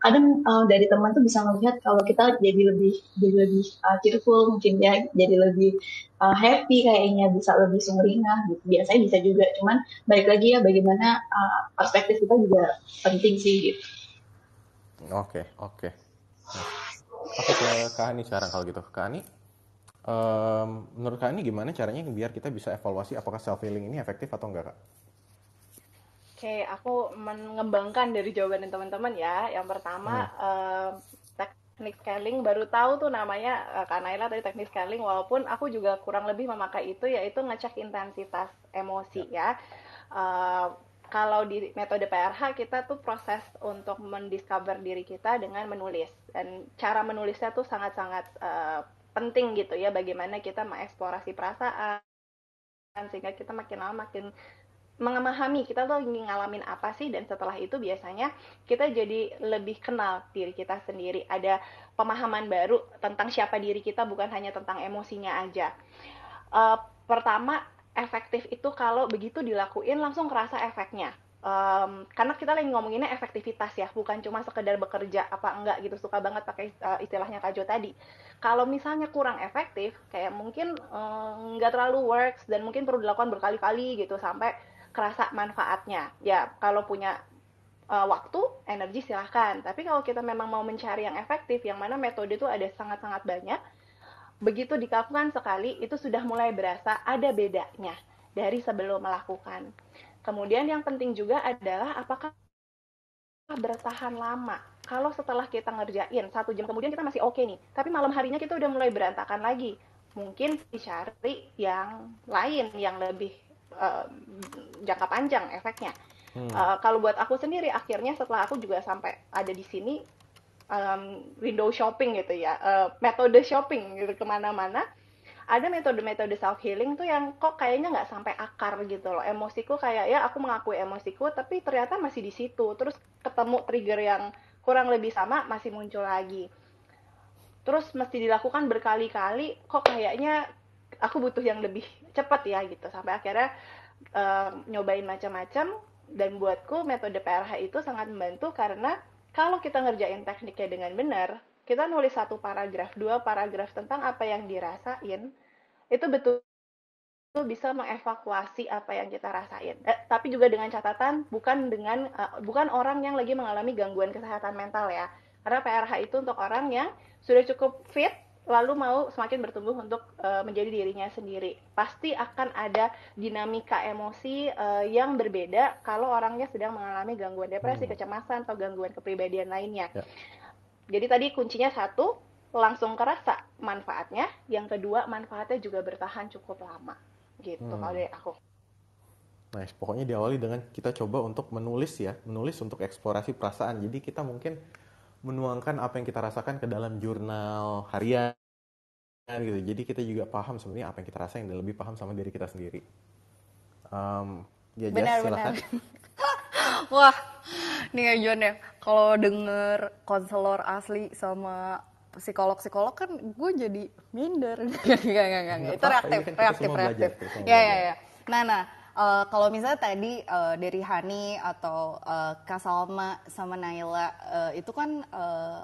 kadang uh, dari teman tuh bisa melihat kalau kita jadi lebih jadi lebih uh, cheerful mungkin ya jadi lebih uh, happy kayaknya bisa lebih sumringah gitu biasanya bisa juga cuman balik lagi ya bagaimana uh, perspektif kita juga penting sih gitu oke oke oke aku ke Kak Ani sekarang kalau gitu Kak Ani um, menurut Kak Ani gimana caranya biar kita bisa evaluasi apakah self healing ini efektif atau enggak Kak okay, aku mengembangkan dari jawaban teman-teman ya. Yang pertama hmm. uh, teknik scaling baru tahu tuh namanya uh, Kak tadi teknik scaling walaupun aku juga kurang lebih memakai itu yaitu ngecek intensitas emosi ya. Uh, kalau di metode PRH kita tuh proses untuk mendiscover diri kita dengan menulis dan cara menulisnya tuh sangat-sangat uh, penting gitu ya bagaimana kita mengeksplorasi perasaan sehingga kita makin lama makin memahami kita tuh lagi ngalamin apa sih dan setelah itu biasanya kita jadi lebih kenal diri kita sendiri ada pemahaman baru tentang siapa diri kita bukan hanya tentang emosinya aja uh, pertama efektif itu kalau begitu dilakuin langsung kerasa efeknya um, karena kita lagi ngomonginnya efektivitas ya bukan cuma sekedar bekerja apa enggak gitu suka banget pakai uh, istilahnya Kajo tadi kalau misalnya kurang efektif kayak mungkin um, terlalu works dan mungkin perlu dilakukan berkali-kali gitu sampai kerasa manfaatnya ya kalau punya uh, waktu energi silahkan tapi kalau kita memang mau mencari yang efektif yang mana metode itu ada sangat-sangat banyak begitu dilakukan sekali itu sudah mulai berasa ada bedanya dari sebelum melakukan kemudian yang penting juga adalah apakah bertahan lama kalau setelah kita ngerjain satu jam kemudian kita masih oke okay nih tapi malam harinya kita udah mulai berantakan lagi mungkin dicari yang lain yang lebih uh, jangka panjang efeknya. Hmm. Uh, kalau buat aku sendiri akhirnya setelah aku juga sampai ada di sini um, window shopping gitu ya, uh, metode shopping gitu kemana-mana. Ada metode-metode self healing tuh yang kok kayaknya nggak sampai akar gitu loh. Emosiku kayak ya aku mengakui emosiku, tapi ternyata masih di situ. Terus ketemu trigger yang kurang lebih sama masih muncul lagi. Terus mesti dilakukan berkali-kali. Kok kayaknya aku butuh yang lebih cepet ya gitu sampai akhirnya uh, nyobain macam-macam dan buatku metode PRH itu sangat membantu karena kalau kita ngerjain tekniknya dengan benar kita nulis satu paragraf dua paragraf tentang apa yang dirasain itu betul itu bisa mengevakuasi apa yang kita rasain. Eh, tapi juga dengan catatan bukan dengan uh, bukan orang yang lagi mengalami gangguan kesehatan mental ya. Karena PRH itu untuk orang yang sudah cukup fit lalu mau semakin bertumbuh untuk uh, menjadi dirinya sendiri. Pasti akan ada dinamika emosi uh, yang berbeda kalau orangnya sedang mengalami gangguan depresi, hmm. kecemasan, atau gangguan kepribadian lainnya. Ya. Jadi tadi kuncinya satu, langsung kerasa manfaatnya. Yang kedua, manfaatnya juga bertahan cukup lama. Gitu hmm. kalau dari aku. Nice, pokoknya diawali dengan kita coba untuk menulis ya, menulis untuk eksplorasi perasaan. Jadi kita mungkin menuangkan apa yang kita rasakan ke dalam jurnal harian gitu. Jadi kita juga paham sebenarnya apa yang kita rasain dan lebih paham sama diri kita sendiri. Um, ya benar, Benar. Wah, nih ya John ya, kalau denger konselor asli sama psikolog-psikolog kan gue jadi minder. Gak, gak, gak, gak. Itu reaktif, reaktif, reaktif. Ya, ya, ya. Nah, nah, uh, kalau misalnya tadi uh, dari Hani atau uh, Kak Salma sama Naila uh, itu kan uh,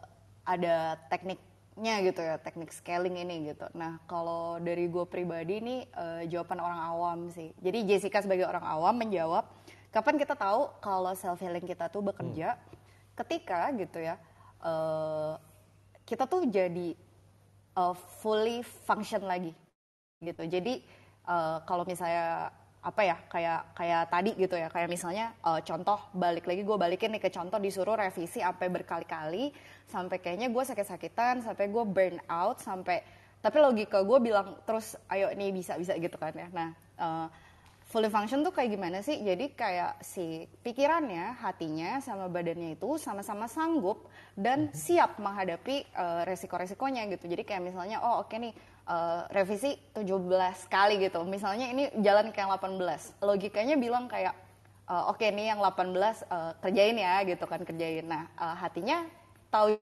ada tekniknya gitu ya, teknik scaling ini gitu. Nah kalau dari gue pribadi ini uh, jawaban orang awam sih. Jadi Jessica sebagai orang awam menjawab, kapan kita tahu kalau self healing kita tuh bekerja? Hmm. Ketika gitu ya, uh, kita tuh jadi uh, fully function lagi gitu. Jadi uh, kalau misalnya apa ya kayak kayak tadi gitu ya kayak misalnya uh, contoh balik lagi gue balikin nih ke contoh disuruh revisi sampai berkali-kali sampai kayaknya gue sakit-sakitan sampai gue burn out sampai tapi logika gue bilang terus ayo nih bisa bisa gitu kan ya nah uh, fully function tuh kayak gimana sih jadi kayak si pikirannya hatinya sama badannya itu sama-sama sanggup dan mhm. siap menghadapi uh, resiko-resikonya gitu jadi kayak misalnya oh oke okay nih uh, revisi 17 kali gitu. Misalnya ini jalan ke yang 18. Logikanya bilang kayak uh, oke okay, nih yang 18 uh, eh, kerjain ya gitu kan kerjain. Nah, uh, hatinya tahu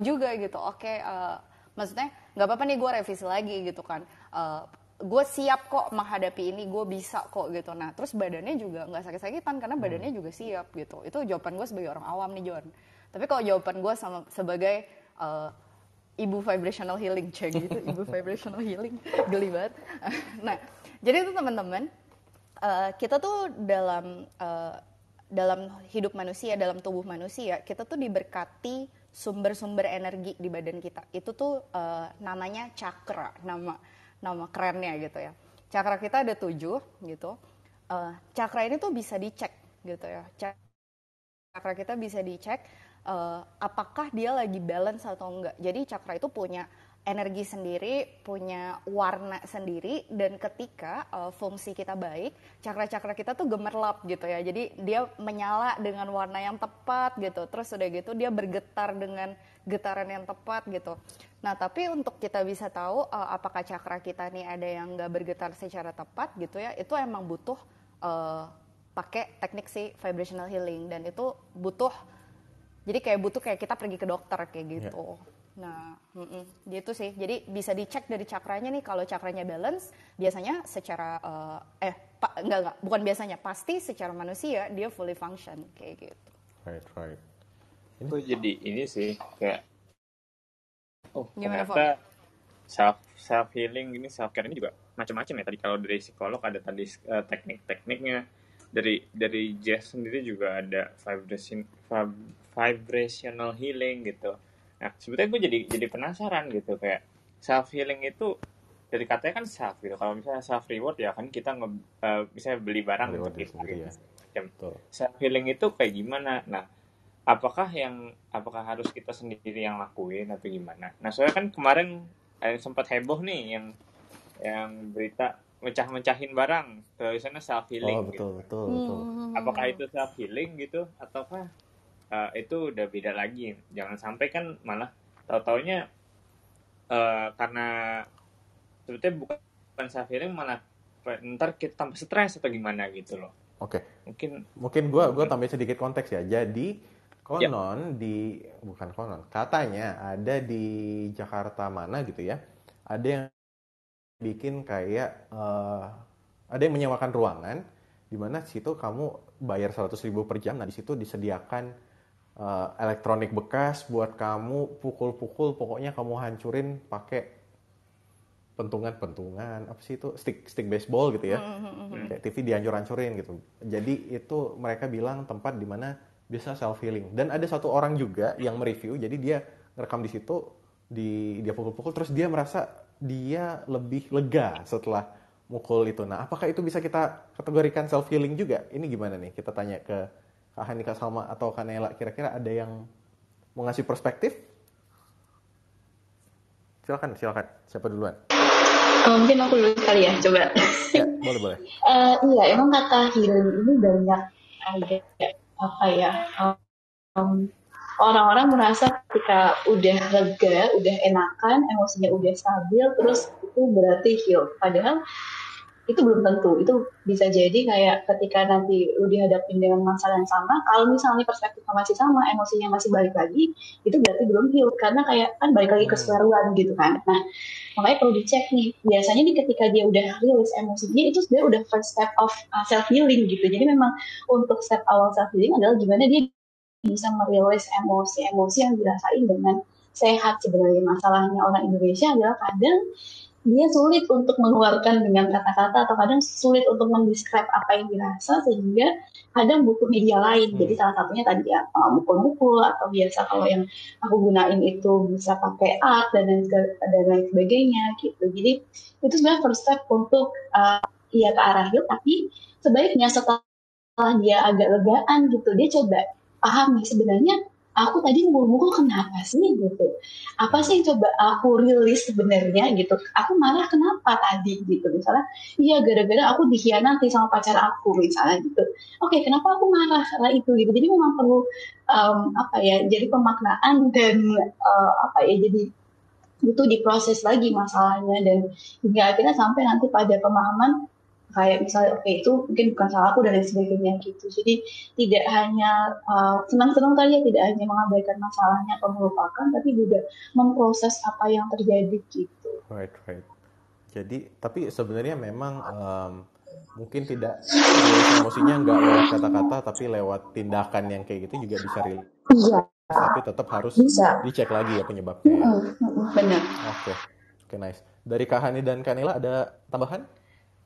juga gitu. Oke, okay, uh, maksudnya nggak apa-apa nih gue revisi lagi gitu kan. Uh, gue siap kok menghadapi ini, gue bisa kok gitu. Nah, terus badannya juga nggak sakit-sakitan karena hmm. badannya juga siap gitu. Itu jawaban gue sebagai orang awam nih John. Tapi kalau jawaban gue sama sebagai uh, ibu vibrational healing cek gitu ibu vibrational healing geli banget nah jadi itu teman-teman uh, kita tuh dalam uh, dalam hidup manusia dalam tubuh manusia kita tuh diberkati sumber-sumber energi di badan kita itu tuh uh, namanya cakra nama nama kerennya gitu ya cakra kita ada tujuh gitu uh, cakra ini tuh bisa dicek gitu ya cakra kita bisa dicek uh, apakah dia lagi balance atau enggak. Jadi cakra itu punya energi sendiri, punya warna sendiri, dan ketika uh, fungsi kita baik, cakra-cakra kita tuh gemerlap gitu ya. Jadi dia menyala dengan warna yang tepat gitu. Terus udah gitu dia bergetar dengan getaran yang tepat gitu. Nah tapi untuk kita bisa tahu uh, apakah cakra kita nih ada yang nggak bergetar secara tepat gitu ya, itu emang butuh uh, pakai teknik si vibrational healing dan itu butuh jadi kayak butuh kayak kita pergi ke dokter kayak iya. gitu yeah. Nah, mm-mm, gitu sih. Jadi bisa dicek dari cakranya nih kalau cakranya balance, biasanya secara uh, eh pa, enggak enggak, bukan biasanya, pasti secara manusia dia fully function kayak gitu. Right, right. Itu jadi ini sih kayak Oh, Gimana, ternyata self self healing ini self care ini juga macam-macam ya tadi kalau dari psikolog ada tadi uh, teknik-tekniknya dari dari Jeff sendiri juga ada five five vibrational healing gitu nah sebetulnya gue jadi jadi penasaran gitu kayak self healing itu dari katanya kan self gitu kalau misalnya self reward ya kan kita nge, uh, misalnya beli barang gitu, reward ya, ya. gitu, gitu ya. macam self healing itu kayak gimana nah apakah yang apakah harus kita sendiri yang lakuin atau gimana nah soalnya kan kemarin yang sempat heboh nih yang yang berita mecah-mecahin barang tulisannya self healing oh, betul, gitu. betul, betul, betul. Hmm. apakah itu self healing gitu ataukah uh, itu udah beda lagi jangan sampai kan malah tau taunya uh, eh, karena sebetulnya bukan suffering malah ntar kita tambah stres atau gimana gitu loh oke okay. mungkin mungkin gue gua tambahin sedikit konteks ya jadi ya. konon yep. di bukan konon katanya ada di Jakarta mana gitu ya ada yang bikin kayak uh, ada yang menyewakan ruangan di mana situ kamu bayar 100 ribu per jam nah di situ disediakan Eh, elektronik bekas buat kamu pukul-pukul pokoknya kamu hancurin pakai pentungan-pentungan apa sih itu stick stick baseball gitu ya hmm, hmm, hmm, kayak TV dihancur-hancurin gitu jadi itu mereka bilang tempat dimana bisa self healing dan ada satu orang juga yang mereview jadi dia ngerekam di situ di dia pukul-pukul terus dia merasa dia lebih lega setelah mukul itu nah apakah itu bisa kita kategorikan self healing juga ini gimana nih kita tanya ke Kak Hanika Salma atau Kak Nela kira-kira ada yang mau ngasih perspektif? Silakan, silakan. Siapa duluan? Oh, mungkin aku dulu kali ya, coba. Ya, boleh, boleh. uh, iya, emang kata healing ini banyak ada apa ya? Um, orang-orang merasa ketika udah lega, udah enakan, emosinya udah stabil, terus itu berarti heal. Padahal itu belum tentu itu bisa jadi kayak ketika nanti lu dihadapin dengan masalah yang sama kalau misalnya perspektifnya masih sama emosinya masih balik lagi itu berarti belum heal karena kayak kan balik lagi ke hmm. square gitu kan nah makanya perlu dicek nih biasanya nih ketika dia udah rilis emosinya itu sebenarnya udah first step of uh, self healing gitu jadi memang untuk step awal self healing adalah gimana dia bisa merilis emosi-emosi yang dirasain dengan sehat sebenarnya masalahnya orang Indonesia adalah kadang dia sulit untuk mengeluarkan dengan kata-kata atau kadang sulit untuk mendeskripsikan apa yang dirasa sehingga kadang butuh media lain. Hmm. Jadi salah satunya tadi ya mukul-mukul eh, atau biasa kalau yang aku gunain itu bisa pakai art dan lain, dan lain sebagainya gitu. Jadi itu sebenarnya first step untuk uh, ya ke arah itu tapi sebaiknya setelah dia agak legaan gitu dia coba pahami sebenarnya aku tadi mukul-mukul kenapa sih gitu apa sih yang coba aku rilis sebenarnya gitu aku marah kenapa tadi gitu misalnya iya gara-gara aku dikhianati sama pacar aku misalnya gitu oke kenapa aku marah karena itu gitu jadi memang perlu um, apa ya jadi pemaknaan dan uh, apa ya jadi itu diproses lagi masalahnya dan hingga akhirnya sampai nanti pada pemahaman kayak misalnya oke okay, itu mungkin bukan salah aku dan lain sebagainya gitu jadi tidak hanya senang eh, senang-senang kali ya tidak hanya mengabaikan masalahnya atau melupakan tapi juga memproses apa yang terjadi gitu right right jadi tapi sebenarnya memang um, mungkin tidak emosinya nggak lewat kata-kata tapi lewat tindakan yang kayak gitu juga bisa real iya tapi tetap harus bisa. dicek lagi ya penyebabnya ya. mm benar oke okay. oke okay, nice dari Kahani dan Kanila ada tambahan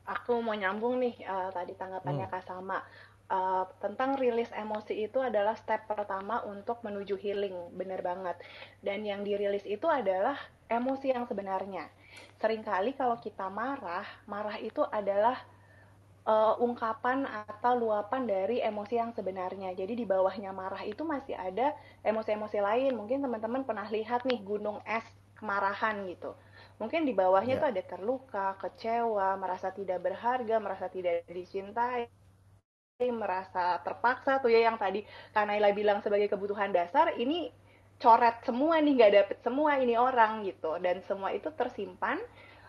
aku mau nyambung nih uh, tadi tanggapannya hmm. Kak Salma. Uh, tentang rilis emosi itu adalah step pertama untuk menuju healing, bener banget. Dan yang dirilis itu adalah emosi yang sebenarnya. Seringkali kalau kita marah, marah itu adalah uh, ungkapan atau luapan dari emosi yang sebenarnya. Jadi di bawahnya marah itu masih ada emosi-emosi lain. Mungkin teman-teman pernah lihat nih gunung es kemarahan gitu mungkin di bawahnya yeah. tuh ada terluka, kecewa, merasa tidak berharga, merasa tidak dicintai, merasa terpaksa tuh ya yang tadi karena Kanaila bilang sebagai kebutuhan dasar ini coret semua nih nggak dapet semua ini orang gitu dan semua itu tersimpan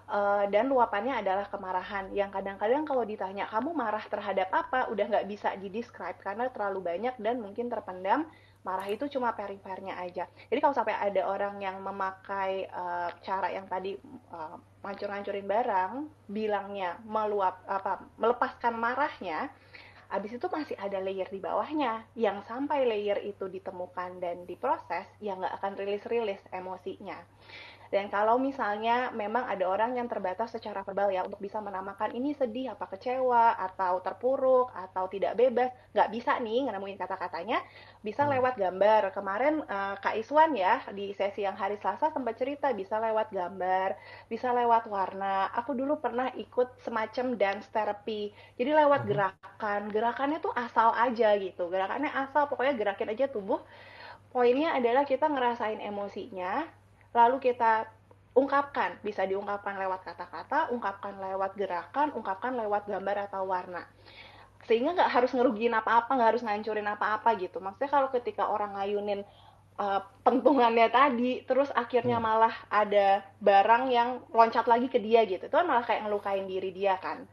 uh, dan luapannya adalah kemarahan yang kadang-kadang kalau ditanya kamu marah terhadap apa udah nggak bisa di describe karena terlalu banyak dan mungkin terpendam marah itu cuma perifernya pernya aja jadi kalau sampai ada orang yang memakai uh, cara yang tadi uh, eh, mancur-mancurin barang bilangnya meluap apa melepaskan marahnya Habis itu masih ada layer di bawahnya yang sampai layer itu ditemukan dan diproses, ya nggak akan rilis-rilis emosinya. Dan kalau misalnya memang ada orang yang terbatas secara verbal ya untuk bisa menamakan ini sedih apa kecewa atau terpuruk atau tidak bebas, nggak bisa nih nemuin kata-katanya, bisa hmm. lewat gambar. Kemarin uh, Kak Iswan ya di sesi yang hari Selasa sempat cerita bisa lewat gambar, bisa lewat warna. Aku dulu pernah ikut semacam dance therapy. Jadi lewat hmm. gerakan, gerakannya tuh asal aja gitu. Gerakannya asal pokoknya gerakin aja tubuh. Poinnya adalah kita ngerasain emosinya, lalu kita ungkapkan, bisa diungkapkan lewat kata-kata, ungkapkan lewat gerakan, ungkapkan lewat gambar atau warna sehingga nggak harus ngerugiin apa-apa nggak harus ngancurin apa-apa gitu maksudnya kalau ketika orang ngayunin uh, pentungannya tadi terus akhirnya hmm. malah ada barang yang loncat lagi ke dia gitu itu kan malah kayak ngelukain diri dia kan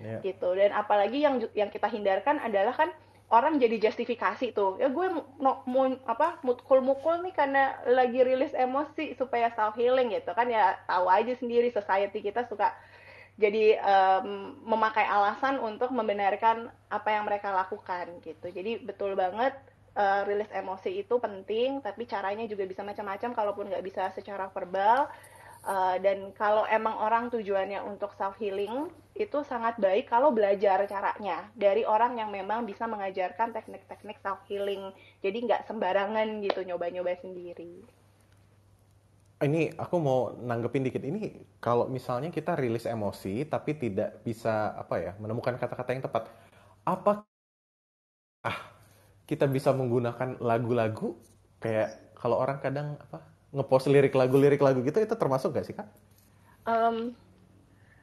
yeah. gitu dan apalagi yang yang kita hindarkan adalah kan orang jadi justifikasi tuh ya gue no, mau apa mukul-mukul nih karena lagi rilis emosi supaya self healing gitu kan ya tahu aja sendiri society kita suka jadi um, memakai alasan untuk membenarkan apa yang mereka lakukan gitu jadi betul banget uh, rilis emosi itu penting tapi caranya juga bisa macam-macam kalaupun nggak bisa secara verbal Eh, dan kalau emang orang tujuannya untuk self healing itu sangat baik kalau belajar caranya dari orang yang memang bisa mengajarkan teknik-teknik self healing jadi nggak sembarangan gitu nyoba-nyoba sendiri ini aku mau nanggepin dikit ini kalau misalnya kita rilis emosi tapi tidak bisa apa ya menemukan kata-kata yang tepat apa ah kita bisa menggunakan lagu-lagu kayak kalau orang kadang apa ngepost lirik lagu lirik lagu gitu itu termasuk gak sih kak? Um,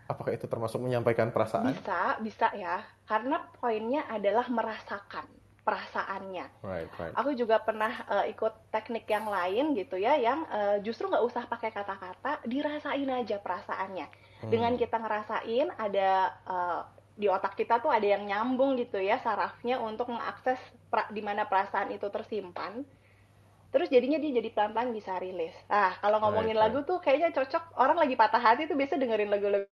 Apakah itu termasuk menyampaikan perasaan? Bisa, bisa ya. Karena poinnya adalah merasakan perasaannya. Right, right. Aku juga pernah uh, ikut teknik yang lain gitu ya, yang uh, justru nggak usah pakai kata-kata, dirasain aja perasaannya. Hmm. Dengan kita ngerasain ada uh, di otak kita tuh ada yang nyambung gitu ya sarafnya untuk mengakses pra, di mana perasaan itu tersimpan terus jadinya dia jadi pelan-pelan bisa rilis Ah, kalau ngomongin right, lagu tuh kayaknya cocok orang lagi patah hati tuh biasa dengerin lagu-lagu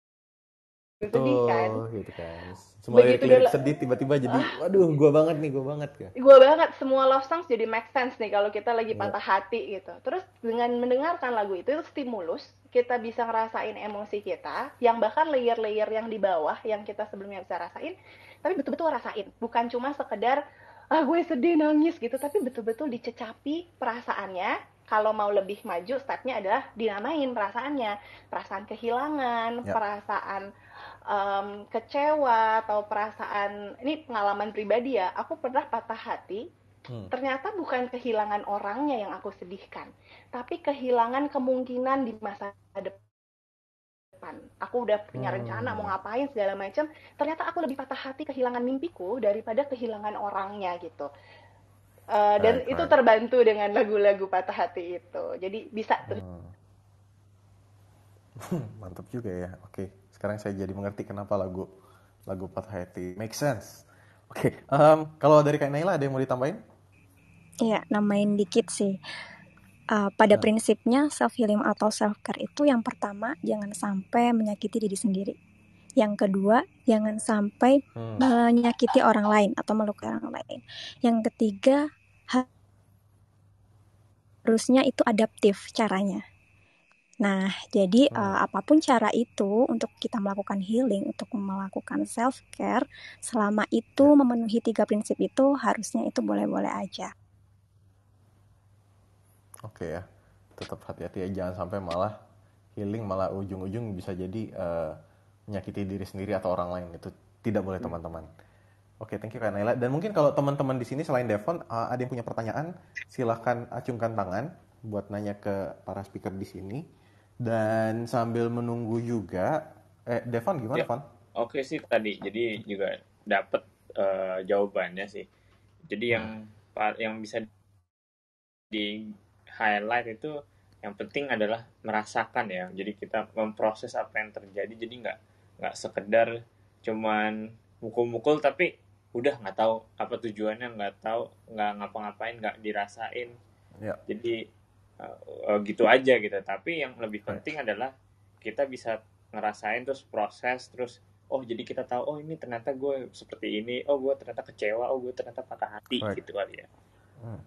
sedih kan gitu kan semua lirik lirik sedih tiba-tiba jadi ah. waduh gue banget nih gue banget kan ya. gue banget semua love songs jadi make sense nih kalau kita lagi iya. patah hati gitu terus dengan mendengarkan lagu itu itu stimulus kita bisa ngerasain emosi kita yang bahkan layer-layer yang di bawah yang kita sebelumnya bisa rasain tapi betul-betul rasain bukan cuma sekedar ah gue sedih nangis gitu tapi betul-betul dicecapi perasaannya kalau mau lebih maju stepnya adalah dinamain perasaannya perasaan kehilangan yep. Ya. perasaan um, kecewa atau perasaan ini pengalaman pribadi ya aku pernah patah hati hmm. ternyata bukan kehilangan orangnya yang aku sedihkan tapi kehilangan kemungkinan di masa depan depan. Aku udah punya hmm. rencana mau ngapain segala macam. Ternyata aku lebih patah hati kehilangan mimpiku daripada kehilangan orangnya gitu. Uh, dan right. itu terbantu dengan lagu-lagu patah hati itu. Jadi bisa terus. Hmm. Mantap juga ya. Oke, sekarang saya jadi mengerti kenapa lagu lagu patah hati make sense. Oke, um, kalau dari Kak Naila ada yang mau ditambahin? Iya, Namain dikit sih uh, pada ya. prinsipnya self healing atau self care itu yang pertama jangan sampai menyakiti diri sendiri. Yang kedua, jangan sampai hmm. menyakiti orang lain atau melukai orang lain. Yang ketiga, harusnya itu adaptif caranya. Nah, jadi eh, hmm. uh, apapun cara itu untuk kita melakukan healing, untuk melakukan self care, selama itu ya. memenuhi tiga prinsip itu harusnya itu boleh-boleh aja. Oke ya, tetap hati-hati ya jangan sampai malah healing malah ujung-ujung bisa jadi uh, menyakiti diri sendiri atau orang lain itu tidak boleh teman-teman. Oke, thank you Kak Naila. Dan mungkin kalau teman-teman di sini selain Devon uh, ada yang punya pertanyaan, silahkan acungkan tangan buat nanya ke para speaker di sini. Dan sambil menunggu juga, eh Devon gimana ya. Devon? Oke okay sih tadi, jadi juga dapat uh, eh, jawabannya sih. Jadi yang hmm. yang bisa di highlight itu yang penting adalah merasakan ya jadi kita memproses apa yang terjadi jadi nggak nggak sekedar cuman mukul-mukul tapi udah nggak tahu apa tujuannya nggak tahu nggak ngapa-ngapain nggak dirasain ya. jadi uh, gitu aja gitu tapi yang lebih penting ya. adalah kita bisa ngerasain terus proses terus oh jadi kita tahu oh ini ternyata gue seperti ini oh gue ternyata kecewa oh gue ternyata patah hati right. gitu kali ya hmm.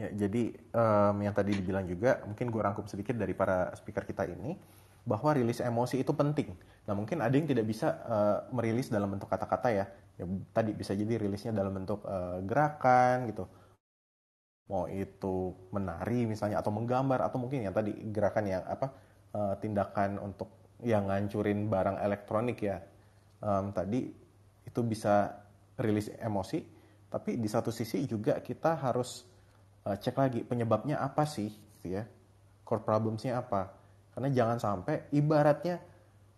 Ya, jadi um, yang tadi dibilang juga, mungkin gue rangkum sedikit dari para speaker kita ini, bahwa rilis emosi itu penting. Nah, mungkin ada yang tidak bisa uh, merilis dalam bentuk kata-kata ya. ya. Tadi bisa jadi rilisnya dalam bentuk uh, gerakan gitu. Mau itu menari misalnya, atau menggambar, atau mungkin yang tadi gerakan yang apa, uh, tindakan untuk yang ngancurin barang elektronik ya. Um, tadi itu bisa rilis emosi, tapi di satu sisi juga kita harus Eh, cek lagi penyebabnya apa sih gitu ya core problemsnya apa karena jangan sampai ibaratnya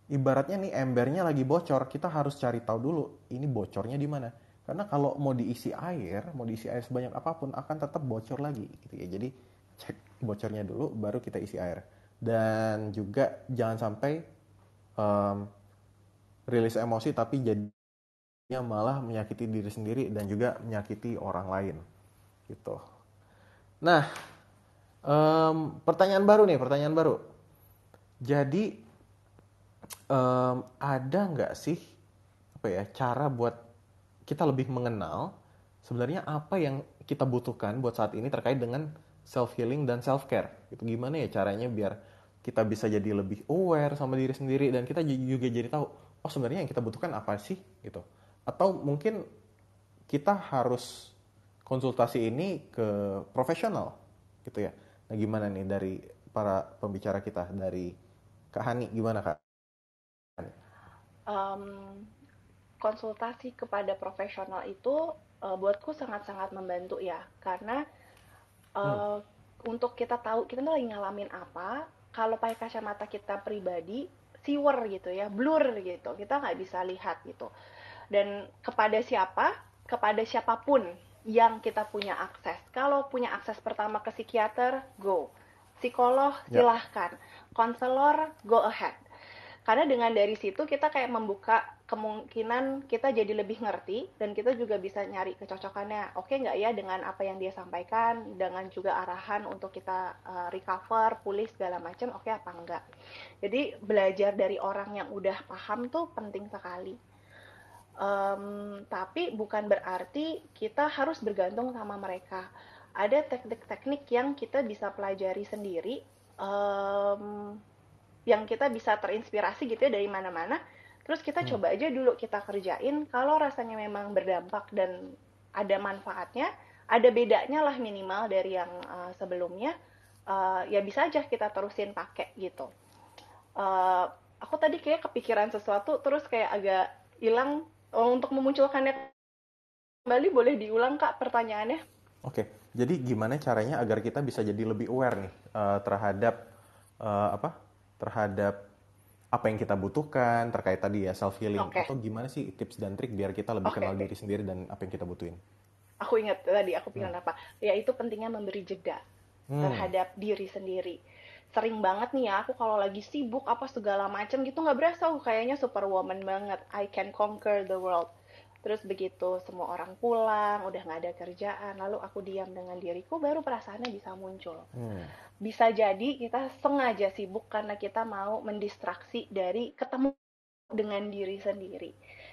ibaratnya nih embernya lagi bocor kita harus cari tahu dulu ini bocornya di mana karena kalau mau diisi air mau diisi air sebanyak apapun akan tetap bocor lagi gitu ya jadi cek bocornya dulu baru kita isi air dan juga jangan sampai um, rilis emosi tapi jadinya malah menyakiti diri sendiri dan juga menyakiti orang lain gitu Nah, um, pertanyaan baru nih, pertanyaan baru. Jadi um, ada nggak sih apa ya cara buat kita lebih mengenal sebenarnya apa yang kita butuhkan buat saat ini terkait dengan self healing dan self care. itu Gimana ya caranya biar kita bisa jadi lebih aware sama diri sendiri dan kita juga jadi tahu oh sebenarnya yang kita butuhkan apa sih gitu. Atau mungkin kita harus konsultasi ini ke profesional gitu ya. Nah gimana nih dari para pembicara kita dari Kak Hani gimana Kak? Um, konsultasi kepada profesional itu uh, buatku sangat-sangat membantu ya karena uh, hmm. untuk kita tahu kita lagi ngalamin apa kalau pakai kacamata kita pribadi siwer gitu ya blur gitu kita nggak bisa lihat gitu dan kepada siapa kepada siapapun yang kita punya akses. Kalau punya akses pertama ke psikiater, go. Psikolog, ya. silahkan. Konselor, go ahead. Karena dengan dari situ kita kayak membuka kemungkinan kita jadi lebih ngerti dan kita juga bisa nyari kecocokannya. Oke nggak ya dengan apa yang dia sampaikan, dengan juga arahan untuk kita eh, recover, pulih segala macam, oke apa enggak. Jadi belajar dari orang yang udah paham tuh penting sekali. Um, tapi bukan berarti kita harus bergantung sama mereka. Ada teknik-teknik yang kita bisa pelajari sendiri, um, yang kita bisa terinspirasi gitu ya dari mana-mana. Terus kita hmm. coba aja dulu kita kerjain. Kalau rasanya memang berdampak dan ada manfaatnya, ada bedanya lah minimal dari yang uh, sebelumnya. Uh, ya bisa aja kita terusin pakai gitu. Uh, aku tadi kayak kepikiran sesuatu terus kayak agak hilang Oh, untuk memunculkannya kembali boleh diulang kak pertanyaannya? Oke, jadi gimana caranya agar kita bisa jadi lebih aware nih uh, terhadap uh, apa? Terhadap apa yang kita butuhkan terkait tadi ya self healing okay. atau gimana sih tips dan trik biar kita lebih okay. kenal diri sendiri dan apa yang kita butuhin? Aku ingat tadi aku hmm. bilang hmm. apa? Yaitu pentingnya memberi jeda hmm. terhadap diri sendiri sering banget nih ya aku kalau lagi sibuk apa segala macam gitu nggak berasa aku oh, kayaknya superwoman banget I can conquer the world terus begitu semua orang pulang udah nggak ada kerjaan lalu aku diam dengan diriku baru perasaannya bisa muncul hmm. bisa jadi kita sengaja sibuk karena kita mau mendistraksi dari ketemu dengan diri sendiri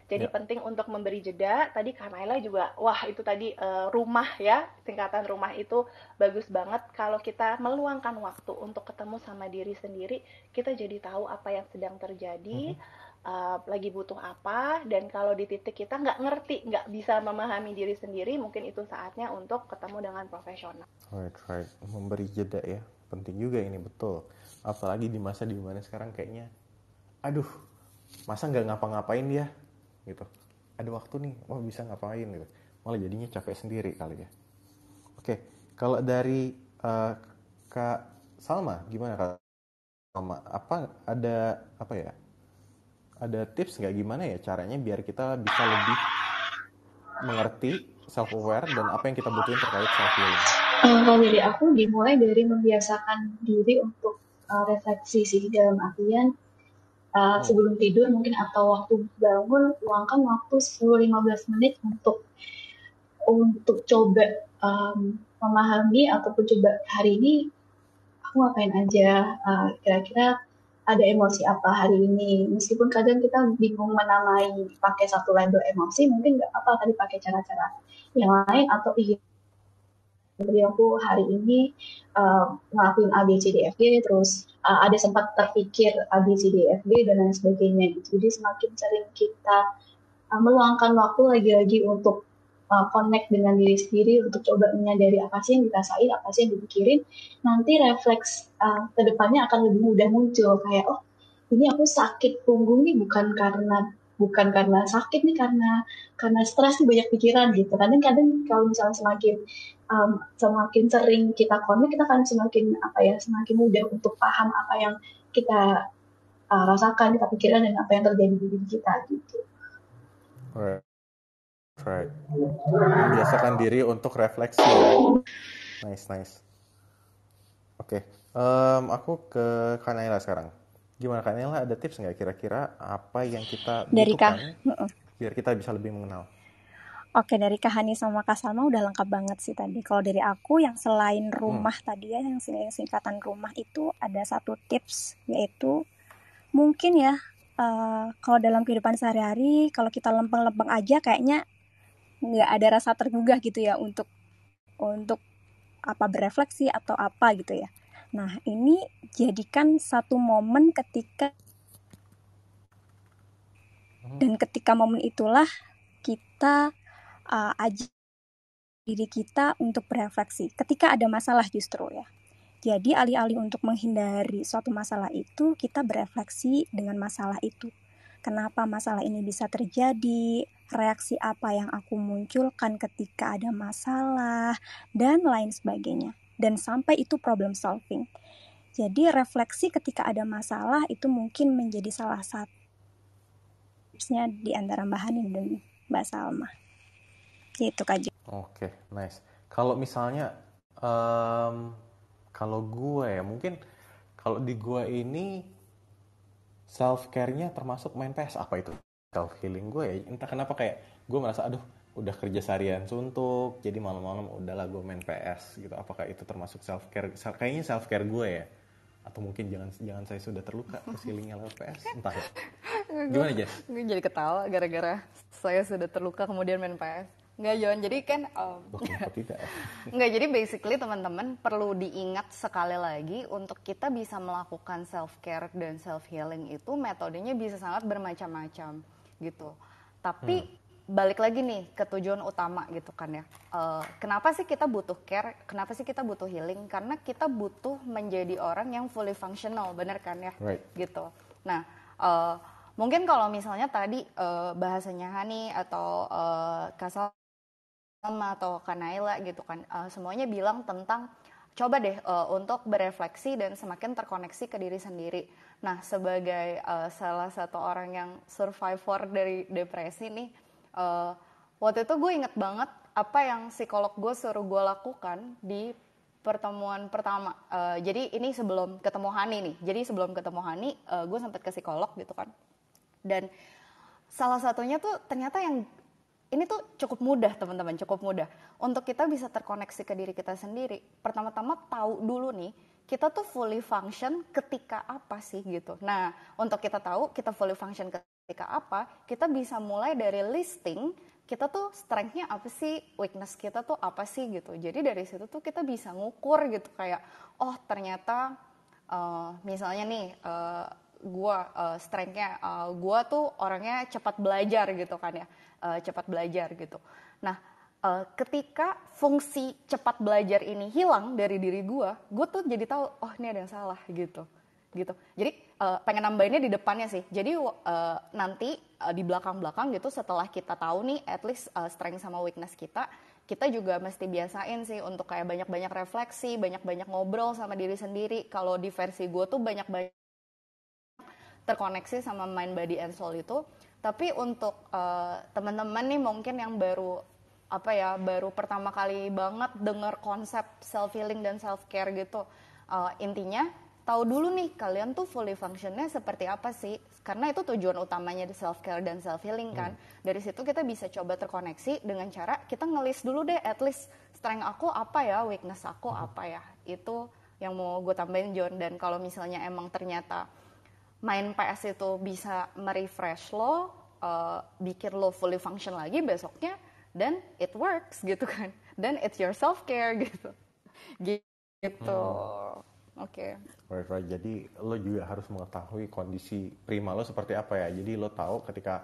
jadi ya. penting untuk memberi jeda. Tadi Carmela juga, wah itu tadi uh, rumah ya, tingkatan rumah itu bagus banget. Kalau kita meluangkan waktu untuk ketemu sama diri sendiri, kita jadi tahu apa yang sedang terjadi, mm -hmm. uh, lagi butuh apa. Dan kalau di titik kita nggak ngerti, nggak bisa memahami diri sendiri, mungkin itu saatnya untuk ketemu dengan profesional. Right, right. Memberi jeda ya, penting juga ini betul. Apalagi di masa di mana sekarang kayaknya, aduh, masa nggak ngapa-ngapain dia? gitu ada waktu nih wah bisa ngapain gitu malah jadinya capek sendiri kali ya oke kalau dari uh, kak Salma gimana kak Salma apa ada apa ya ada tips nggak gimana ya caranya biar kita bisa lebih mengerti self aware dan apa yang kita butuhin terkait self healing? Uh, eh, kalau dari aku dimulai dari membiasakan diri untuk uh, refleksi sih dalam artian Uh, sebelum tidur mungkin atau waktu bangun luangkan waktu 10-15 menit untuk untuk coba um, memahami ataupun coba hari ini aku ngapain aja kira eh, kira-kira ada emosi apa hari ini meskipun kadang kita bingung menamai pakai satu label emosi mungkin nggak apa-apa tadi pakai cara-cara yang lain atau ingin jadi aku hari ini uh, ngelakuin G, terus uh, ada sempat terpikir G, dan lain sebagainya jadi semakin sering kita uh, meluangkan waktu lagi-lagi untuk uh, connect dengan diri sendiri untuk coba menyadari apa sih yang dirasain apa sih yang dipikirin nanti refleks uh, kedepannya akan lebih mudah muncul kayak oh ini aku sakit punggung nih bukan karena bukan karena sakit nih karena karena stres nih banyak pikiran gitu kadang-kadang kalau misalnya semakin um, semakin sering kita connect kita akan semakin apa ya semakin mudah untuk paham apa yang kita uh, rasakan kita pikiran dan apa yang terjadi di diri kita gitu. Right. Biasakan diri untuk refleksi. Nice, nice. Oke, okay. um, aku ke Kanaila sekarang. Gimana Kak Nela ada tips nggak kira-kira apa yang kita dari butuhkan Kak. biar kita bisa lebih mengenal? Oke dari Kak Hani sama Kak Salma udah lengkap banget sih tadi. Kalau dari aku yang selain hmm. rumah hmm. tadi ya yang singkatan rumah itu ada satu tips yaitu mungkin ya uh, kalau dalam kehidupan sehari-hari kalau kita lempeng-lempeng aja kayaknya nggak ada rasa tergugah gitu ya untuk untuk apa berefleksi atau apa gitu ya. Nah, ini jadikan satu momen ketika dan ketika momen itulah kita uh, ajak diri kita untuk berefleksi ketika ada masalah justru ya. Jadi alih-alih untuk menghindari suatu masalah itu, kita berefleksi dengan masalah itu. Kenapa masalah ini bisa terjadi? Reaksi apa yang aku munculkan ketika ada masalah dan lain sebagainya dan sampai itu problem solving. Jadi refleksi ketika ada masalah itu mungkin menjadi salah satu tipsnya di antara Mbak Hanin dan Mbak Salma. Gitu Kak Oke, okay, nice. Kalau misalnya um, kalau gue ya mungkin kalau di gue ini self care-nya termasuk main PS apa itu? Self healing gue ya entah kenapa kayak gue merasa aduh udah kerja seharian suntuk jadi malam-malam udahlah gue main PS gitu apakah itu termasuk self care kayaknya self care gue ya atau mungkin jangan jangan saya sudah terluka healingnya lewat PS entah ya gimana aja? Gue jadi ketawa gara-gara saya sudah terluka kemudian main PS Enggak John, jadi kan um, tidak? Enggak, ya? jadi basically teman-teman perlu diingat sekali lagi untuk kita bisa melakukan self care dan self healing itu metodenya bisa sangat bermacam-macam gitu. Tapi hmm balik lagi nih ke tujuan utama gitu kan ya. Uh, kenapa sih kita butuh care? Kenapa sih kita butuh healing? Karena kita butuh menjadi orang yang fully functional, bener kan ya? Right. Gitu. Nah, uh, mungkin kalau misalnya tadi uh, bahasanya Hani atau uh, Kasal atau Kanaila gitu kan, uh, semuanya bilang tentang coba deh uh, untuk berefleksi dan semakin terkoneksi ke diri sendiri. Nah, sebagai uh, salah satu orang yang survivor dari depresi nih uh, waktu itu gue inget banget apa yang psikolog gue suruh gue lakukan di pertemuan pertama. Uh, jadi ini sebelum ketemu Hani nih. Jadi sebelum ketemu Hani, uh, gue sempet ke psikolog gitu kan. Dan salah satunya tuh ternyata yang ini tuh cukup mudah teman-teman, cukup mudah untuk kita bisa terkoneksi ke diri kita sendiri. Pertama-tama tahu dulu nih kita tuh fully function ketika apa sih gitu. Nah untuk kita tahu kita fully function ketika ketika apa, kita bisa mulai dari listing kita tuh strength-nya apa sih, weakness kita tuh apa sih gitu. Jadi dari situ tuh kita bisa ngukur gitu kayak, oh ternyata uh, misalnya nih uh, eh, gue uh, strength-nya, uh, eh, gue tuh orangnya cepat belajar gitu kan ya, uh, cepat belajar gitu. Nah uh, ketika fungsi cepat belajar ini hilang dari diri gue, gue tuh jadi tahu oh ini ada yang salah gitu gitu. Jadi uh, pengen nambahinnya di depannya sih. Jadi uh, nanti uh, di belakang-belakang gitu setelah kita tahu nih at least uh, strength sama weakness kita, kita juga mesti biasain sih untuk kayak banyak-banyak refleksi, banyak-banyak ngobrol sama diri sendiri. Kalau di versi gue tuh banyak-banyak terkoneksi sama mind body and soul itu. Tapi untuk uh, teman-teman nih mungkin yang baru apa ya baru pertama kali banget dengar konsep self healing dan self care gitu uh, intinya tahu dulu nih kalian tuh fully functionnya seperti apa sih karena itu tujuan utamanya di self care dan self healing kan hmm. dari situ kita bisa coba terkoneksi dengan cara kita ngelis dulu deh at least strength aku apa ya weakness aku hmm. apa ya itu yang mau gue tambahin John dan kalau misalnya emang ternyata main PS itu bisa merefresh lo uh, bikin lo fully function lagi besoknya dan it works gitu kan dan it's your self care gitu gitu hmm. Oke. Okay. Right, right. Jadi lo juga harus mengetahui kondisi prima lo seperti apa ya. Jadi lo tahu ketika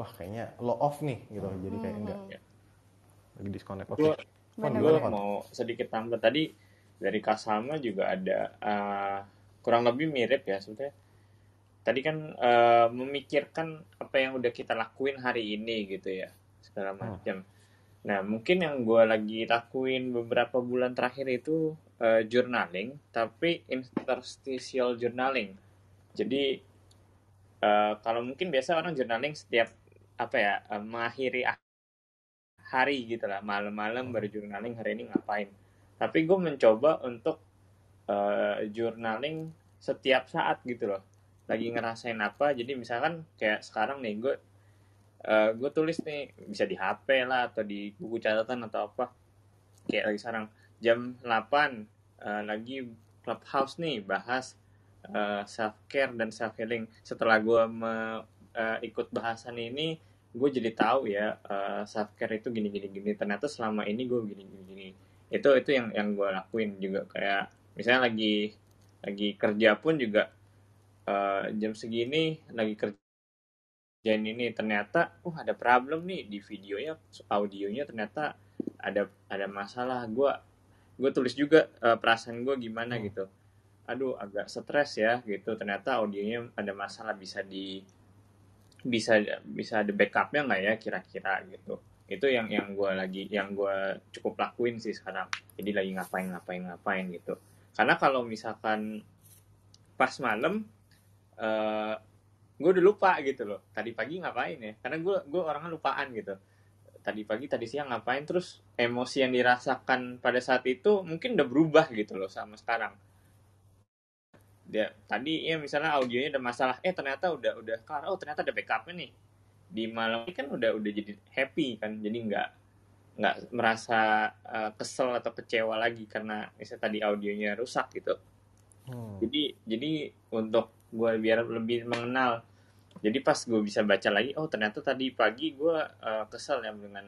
wah kayaknya lo off nih gitu. Hmm. Jadi kayak enggak ya. lagi disconnect. Oke. Okay. Gue mau sedikit tambah tadi dari Kasama juga ada uh, kurang lebih mirip ya sebetulnya. Tadi kan uh, memikirkan apa yang udah kita lakuin hari ini gitu ya segala hmm. macam. Hmm. Nah mungkin yang gue lagi lakuin beberapa bulan terakhir itu uh, journaling tapi interstitial journaling. Jadi uh, kalau mungkin biasa orang journaling setiap apa ya uh, mengakhiri hari gitu lah malam-malam baru journaling hari ini ngapain. Tapi gue mencoba untuk uh, journaling setiap saat gitu loh lagi ngerasain apa jadi misalkan kayak sekarang nih gue uh, gue tulis nih bisa di HP lah atau di buku catatan atau apa kayak lagi sekarang jam 8 uh, eh, lagi clubhouse nih bahas uh, eh, self care dan self healing setelah gue me, uh, ikut bahasan ini gue jadi tahu ya uh, self care itu gini gini gini ternyata selama ini gue gini gini gini itu itu yang yang gue lakuin juga kayak misalnya lagi lagi kerja pun juga uh, jam segini lagi kerja dan ini ternyata oh ada problem nih di videonya audionya ternyata ada ada masalah gue gue tulis juga uh, perasaan gue gimana hmm. gitu aduh agak stres ya gitu ternyata audionya ada masalah bisa di bisa bisa ada backupnya nggak ya kira-kira gitu itu yang yang gue lagi yang gue cukup lakuin sih sekarang jadi lagi ngapain ngapain ngapain gitu karena kalau misalkan pas malam uh, eh, gue udah lupa gitu loh tadi pagi ngapain ya karena gue gue orangnya lupaan gitu tadi pagi tadi siang ngapain terus emosi yang dirasakan pada saat itu mungkin udah berubah gitu loh sama sekarang dia tadi ya misalnya audionya ada masalah eh ternyata udah udah kelar oh ternyata ada backupnya nih di malam ini kan udah udah jadi happy kan jadi nggak nggak merasa uh, kesel atau kecewa lagi karena misalnya tadi audionya rusak gitu hmm. jadi jadi untuk gue biar lebih mengenal jadi pas gue bisa baca lagi oh ternyata tadi pagi gue uh, kesel ya dengan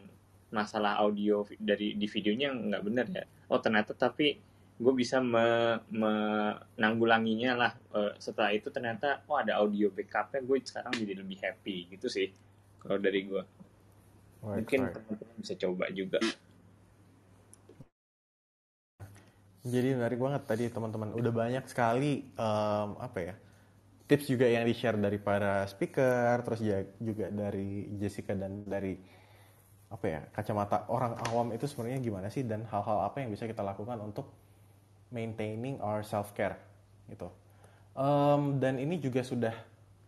masalah audio dari di videonya nggak bener ya oh ternyata tapi gue bisa me, menanggulanginya lah uh, setelah itu ternyata oh ada audio backupnya gue sekarang jadi lebih happy gitu sih kalau dari gue right, mungkin right. teman-teman bisa coba juga jadi menarik banget tadi teman-teman udah banyak sekali um, apa ya tips juga yang di share dari para speaker terus juga dari Jessica dan dari apa ya kacamata orang awam itu sebenarnya gimana sih dan hal-hal apa yang bisa kita lakukan untuk maintaining our self care gitu um, dan ini juga sudah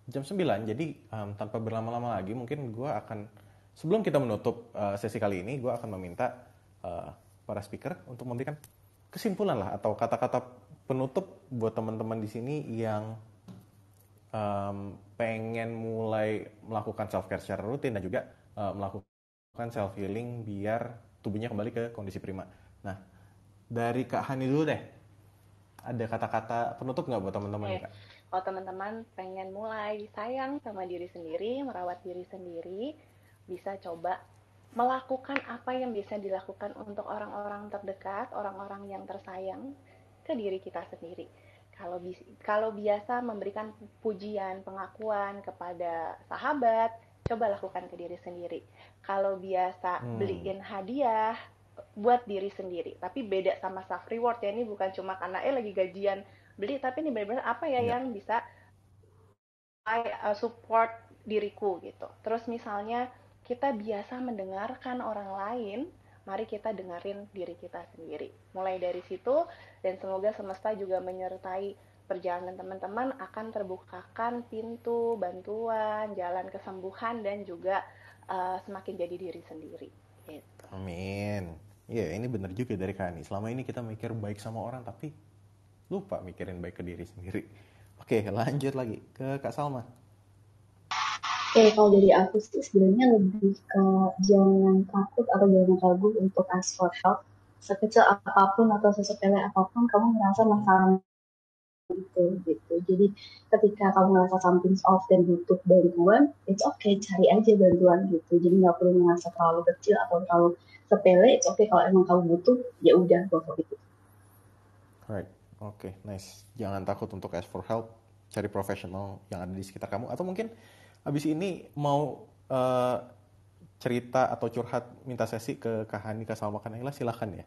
jam 9 jadi um, tanpa berlama-lama lagi mungkin gue akan sebelum kita menutup uh, sesi kali ini gue akan meminta uh, para speaker untuk memberikan kesimpulan lah atau kata-kata penutup buat teman-teman di sini yang um, pengen mulai melakukan self care secara rutin dan juga uh, melakukan self healing biar tubuhnya kembali ke kondisi prima. Nah, dari Kak Hani dulu deh. Ada kata-kata penutup nggak buat teman-teman, okay. Kak? Kalau teman-teman pengen mulai sayang sama diri sendiri, merawat diri sendiri, bisa coba melakukan apa yang bisa dilakukan untuk orang-orang terdekat, orang-orang yang tersayang ke diri kita sendiri kalau kalau biasa memberikan pujian, pengakuan kepada sahabat, coba lakukan ke diri sendiri. Kalau biasa hmm. beliin hadiah buat diri sendiri, tapi beda sama self reward ya ini bukan cuma karena eh lagi gajian beli, tapi ini benar-benar apa ya, ya yang bisa I uh, support diriku gitu. Terus misalnya kita biasa mendengarkan orang lain mari kita dengerin diri kita sendiri. Mulai dari situ dan semoga semesta juga menyertai perjalanan teman-teman akan terbukakan pintu bantuan, jalan kesembuhan dan juga uh, semakin jadi diri sendiri. Gitu. Amin. Iya, yeah, ini benar juga dari Kani. Selama ini kita mikir baik sama orang tapi lupa mikirin baik ke diri sendiri. Oke, lanjut lagi ke Kak Salma. Oke, kalau dari aku sih sebenarnya lebih ke jangan takut atau jangan ragu untuk ask for help. Sekecil apapun atau sesepele apapun, kamu merasa masalah itu gitu. Jadi ketika kamu merasa something's off dan butuh bantuan, it's okay cari aja bantuan gitu. Jadi nggak perlu merasa terlalu kecil atau terlalu sepele. It's okay kalau emang kamu butuh, ya udah go itu. Right, oke, okay, nice. Jangan takut untuk ask for help. Cari profesional yang ada di sekitar kamu atau mungkin abis ini mau uh, cerita atau curhat minta sesi ke Kak Kak sama Kak Nela silahkan ya.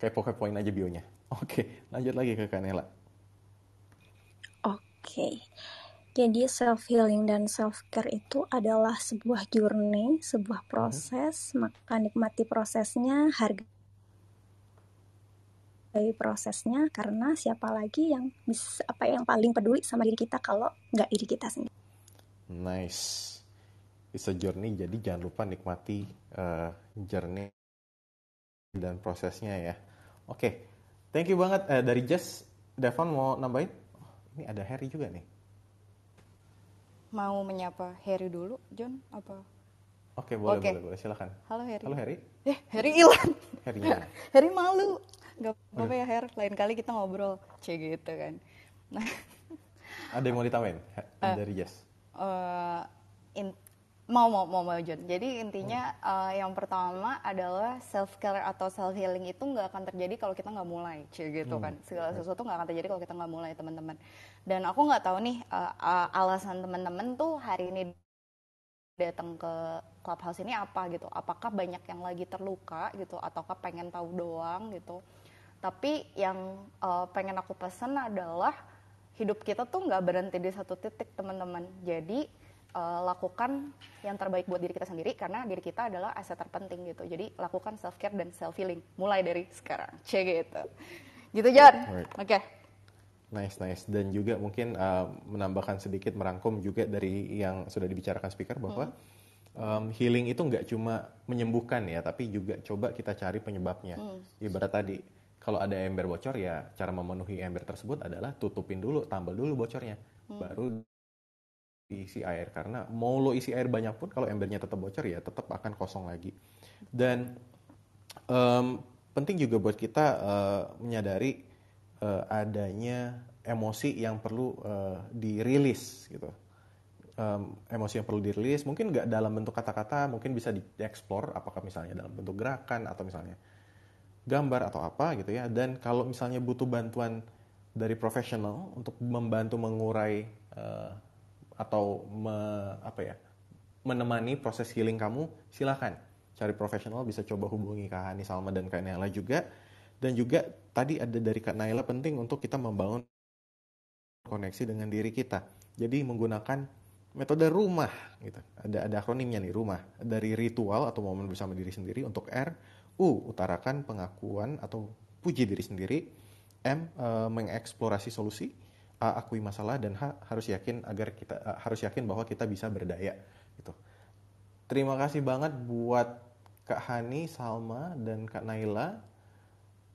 kepo poin aja bionya. Oke, lanjut lagi ke Kak Nela. Oke. Okay. Jadi self healing dan self care itu adalah sebuah journey, sebuah mhm. proses, -hmm. maka nikmati prosesnya, harga dari prosesnya karena siapa lagi yang bisa apa yang paling peduli sama diri kita kalau nggak diri kita sendiri. Nice. It's a journey, jadi jangan lupa nikmati uh, journey dan prosesnya ya. Oke, okay. thank you banget uh, dari Jess. Devon mau nambahin? Oh, ini ada Harry juga nih. Mau menyapa Harry dulu, John? Apa? Oke, okay, boleh, okay. boleh, boleh, Silahkan. Halo Harry. Halo Harry. Eh, Harry ilan. Harry Harry malu. Gak apa-apa ya, Harry. Lain kali kita ngobrol. C gitu kan. Nah. Ada yang mau ditambahin? Uh, dari Jess uh, in, mau mau mau mau John. Jadi intinya hmm. uh, yang pertama adalah self care atau self healing itu nggak akan terjadi kalau kita nggak mulai, cie gitu hmm. kan. Segala sesuatu nggak akan terjadi kalau kita nggak mulai teman-teman. Dan aku nggak tahu nih uh, uh, alasan teman-teman tuh hari ini datang ke clubhouse ini apa gitu. Apakah banyak yang lagi terluka gitu, ataukah pengen tahu doang gitu. Tapi yang uh, pengen aku pesen adalah hidup kita tuh nggak berhenti di satu titik teman-teman jadi uh, lakukan yang terbaik buat diri kita sendiri karena diri kita adalah aset terpenting gitu. Jadi lakukan self care dan self healing mulai dari sekarang. C gitu. Gitu John. Right. Oke. Okay. Nice, nice. Dan juga mungkin uh, menambahkan sedikit merangkum juga dari yang sudah dibicarakan speaker bahwa hmm. um, healing itu nggak cuma menyembuhkan ya, tapi juga coba kita cari penyebabnya. Hmm. Ibarat tadi kalau ada ember bocor ya cara memenuhi ember tersebut adalah tutupin dulu, tambal dulu bocornya, hmm. baru isi air karena mau lo isi air banyak pun kalau embernya tetap bocor ya tetap akan kosong lagi. Dan um, penting juga buat kita uh, menyadari uh, adanya emosi yang perlu uh, dirilis gitu. Um, emosi yang perlu dirilis mungkin nggak dalam bentuk kata-kata, mungkin bisa dieksplor apakah misalnya dalam bentuk gerakan atau misalnya gambar atau apa gitu ya. Dan kalau misalnya butuh bantuan dari profesional untuk membantu mengurai uh, atau me, apa ya menemani proses healing kamu, silahkan cari profesional bisa coba hubungi Kak Hani Salma dan Kak Naila juga. Dan juga tadi ada dari Kak Naila penting untuk kita membangun koneksi dengan diri kita. Jadi menggunakan metode rumah gitu. Ada ada akronimnya nih rumah dari ritual atau momen bersama diri sendiri untuk R U. Utarakan pengakuan atau puji diri sendiri. M. E, mengeksplorasi solusi. A. Akui masalah dan H. Harus yakin agar kita e, harus yakin bahwa kita bisa berdaya. Gitu. Terima kasih banget buat Kak Hani, Salma, dan Kak Naila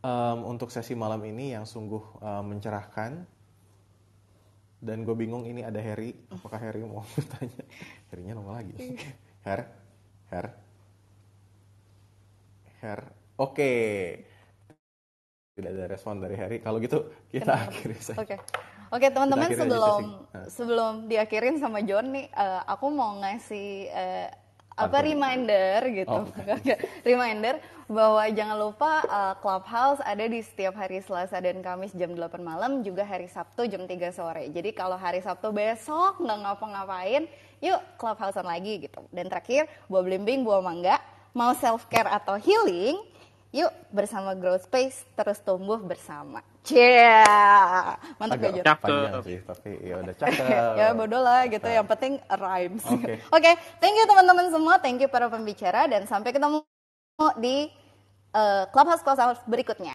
um, untuk sesi malam ini yang sungguh um, mencerahkan. Dan gue bingung ini ada Harry, apakah Harry mau bertanya? Harrynya nongol lagi. Her, Her, Her. Oke. Okay. Tidak ada respon dari Harry. Kalau gitu kita Kenapa? akhiri saja. Oke. Okay. Oke teman-teman sebelum nah. sebelum diakhirin sama John nih, eh, uh, aku mau ngasih uh, apa reminder gitu, oh, reminder bahwa jangan lupa uh, Clubhouse ada di setiap hari Selasa dan Kamis jam 8 malam, juga hari Sabtu jam 3 sore. Jadi kalau hari Sabtu besok nggak ngapa-ngapain, yuk Clubhousean lagi gitu. Dan terakhir buah belimbing, buah mangga mau self care atau healing, yuk bersama Growth Space terus tumbuh bersama. Yeah. Mantap Agak ya, cakep. sih, tapi ya udah cakep. ya bodoh lah gitu, yang penting rhymes. Oke, okay. okay, thank you teman-teman semua, thank you para pembicara dan sampai ketemu di uh, Clubhouse Clubhouse berikutnya.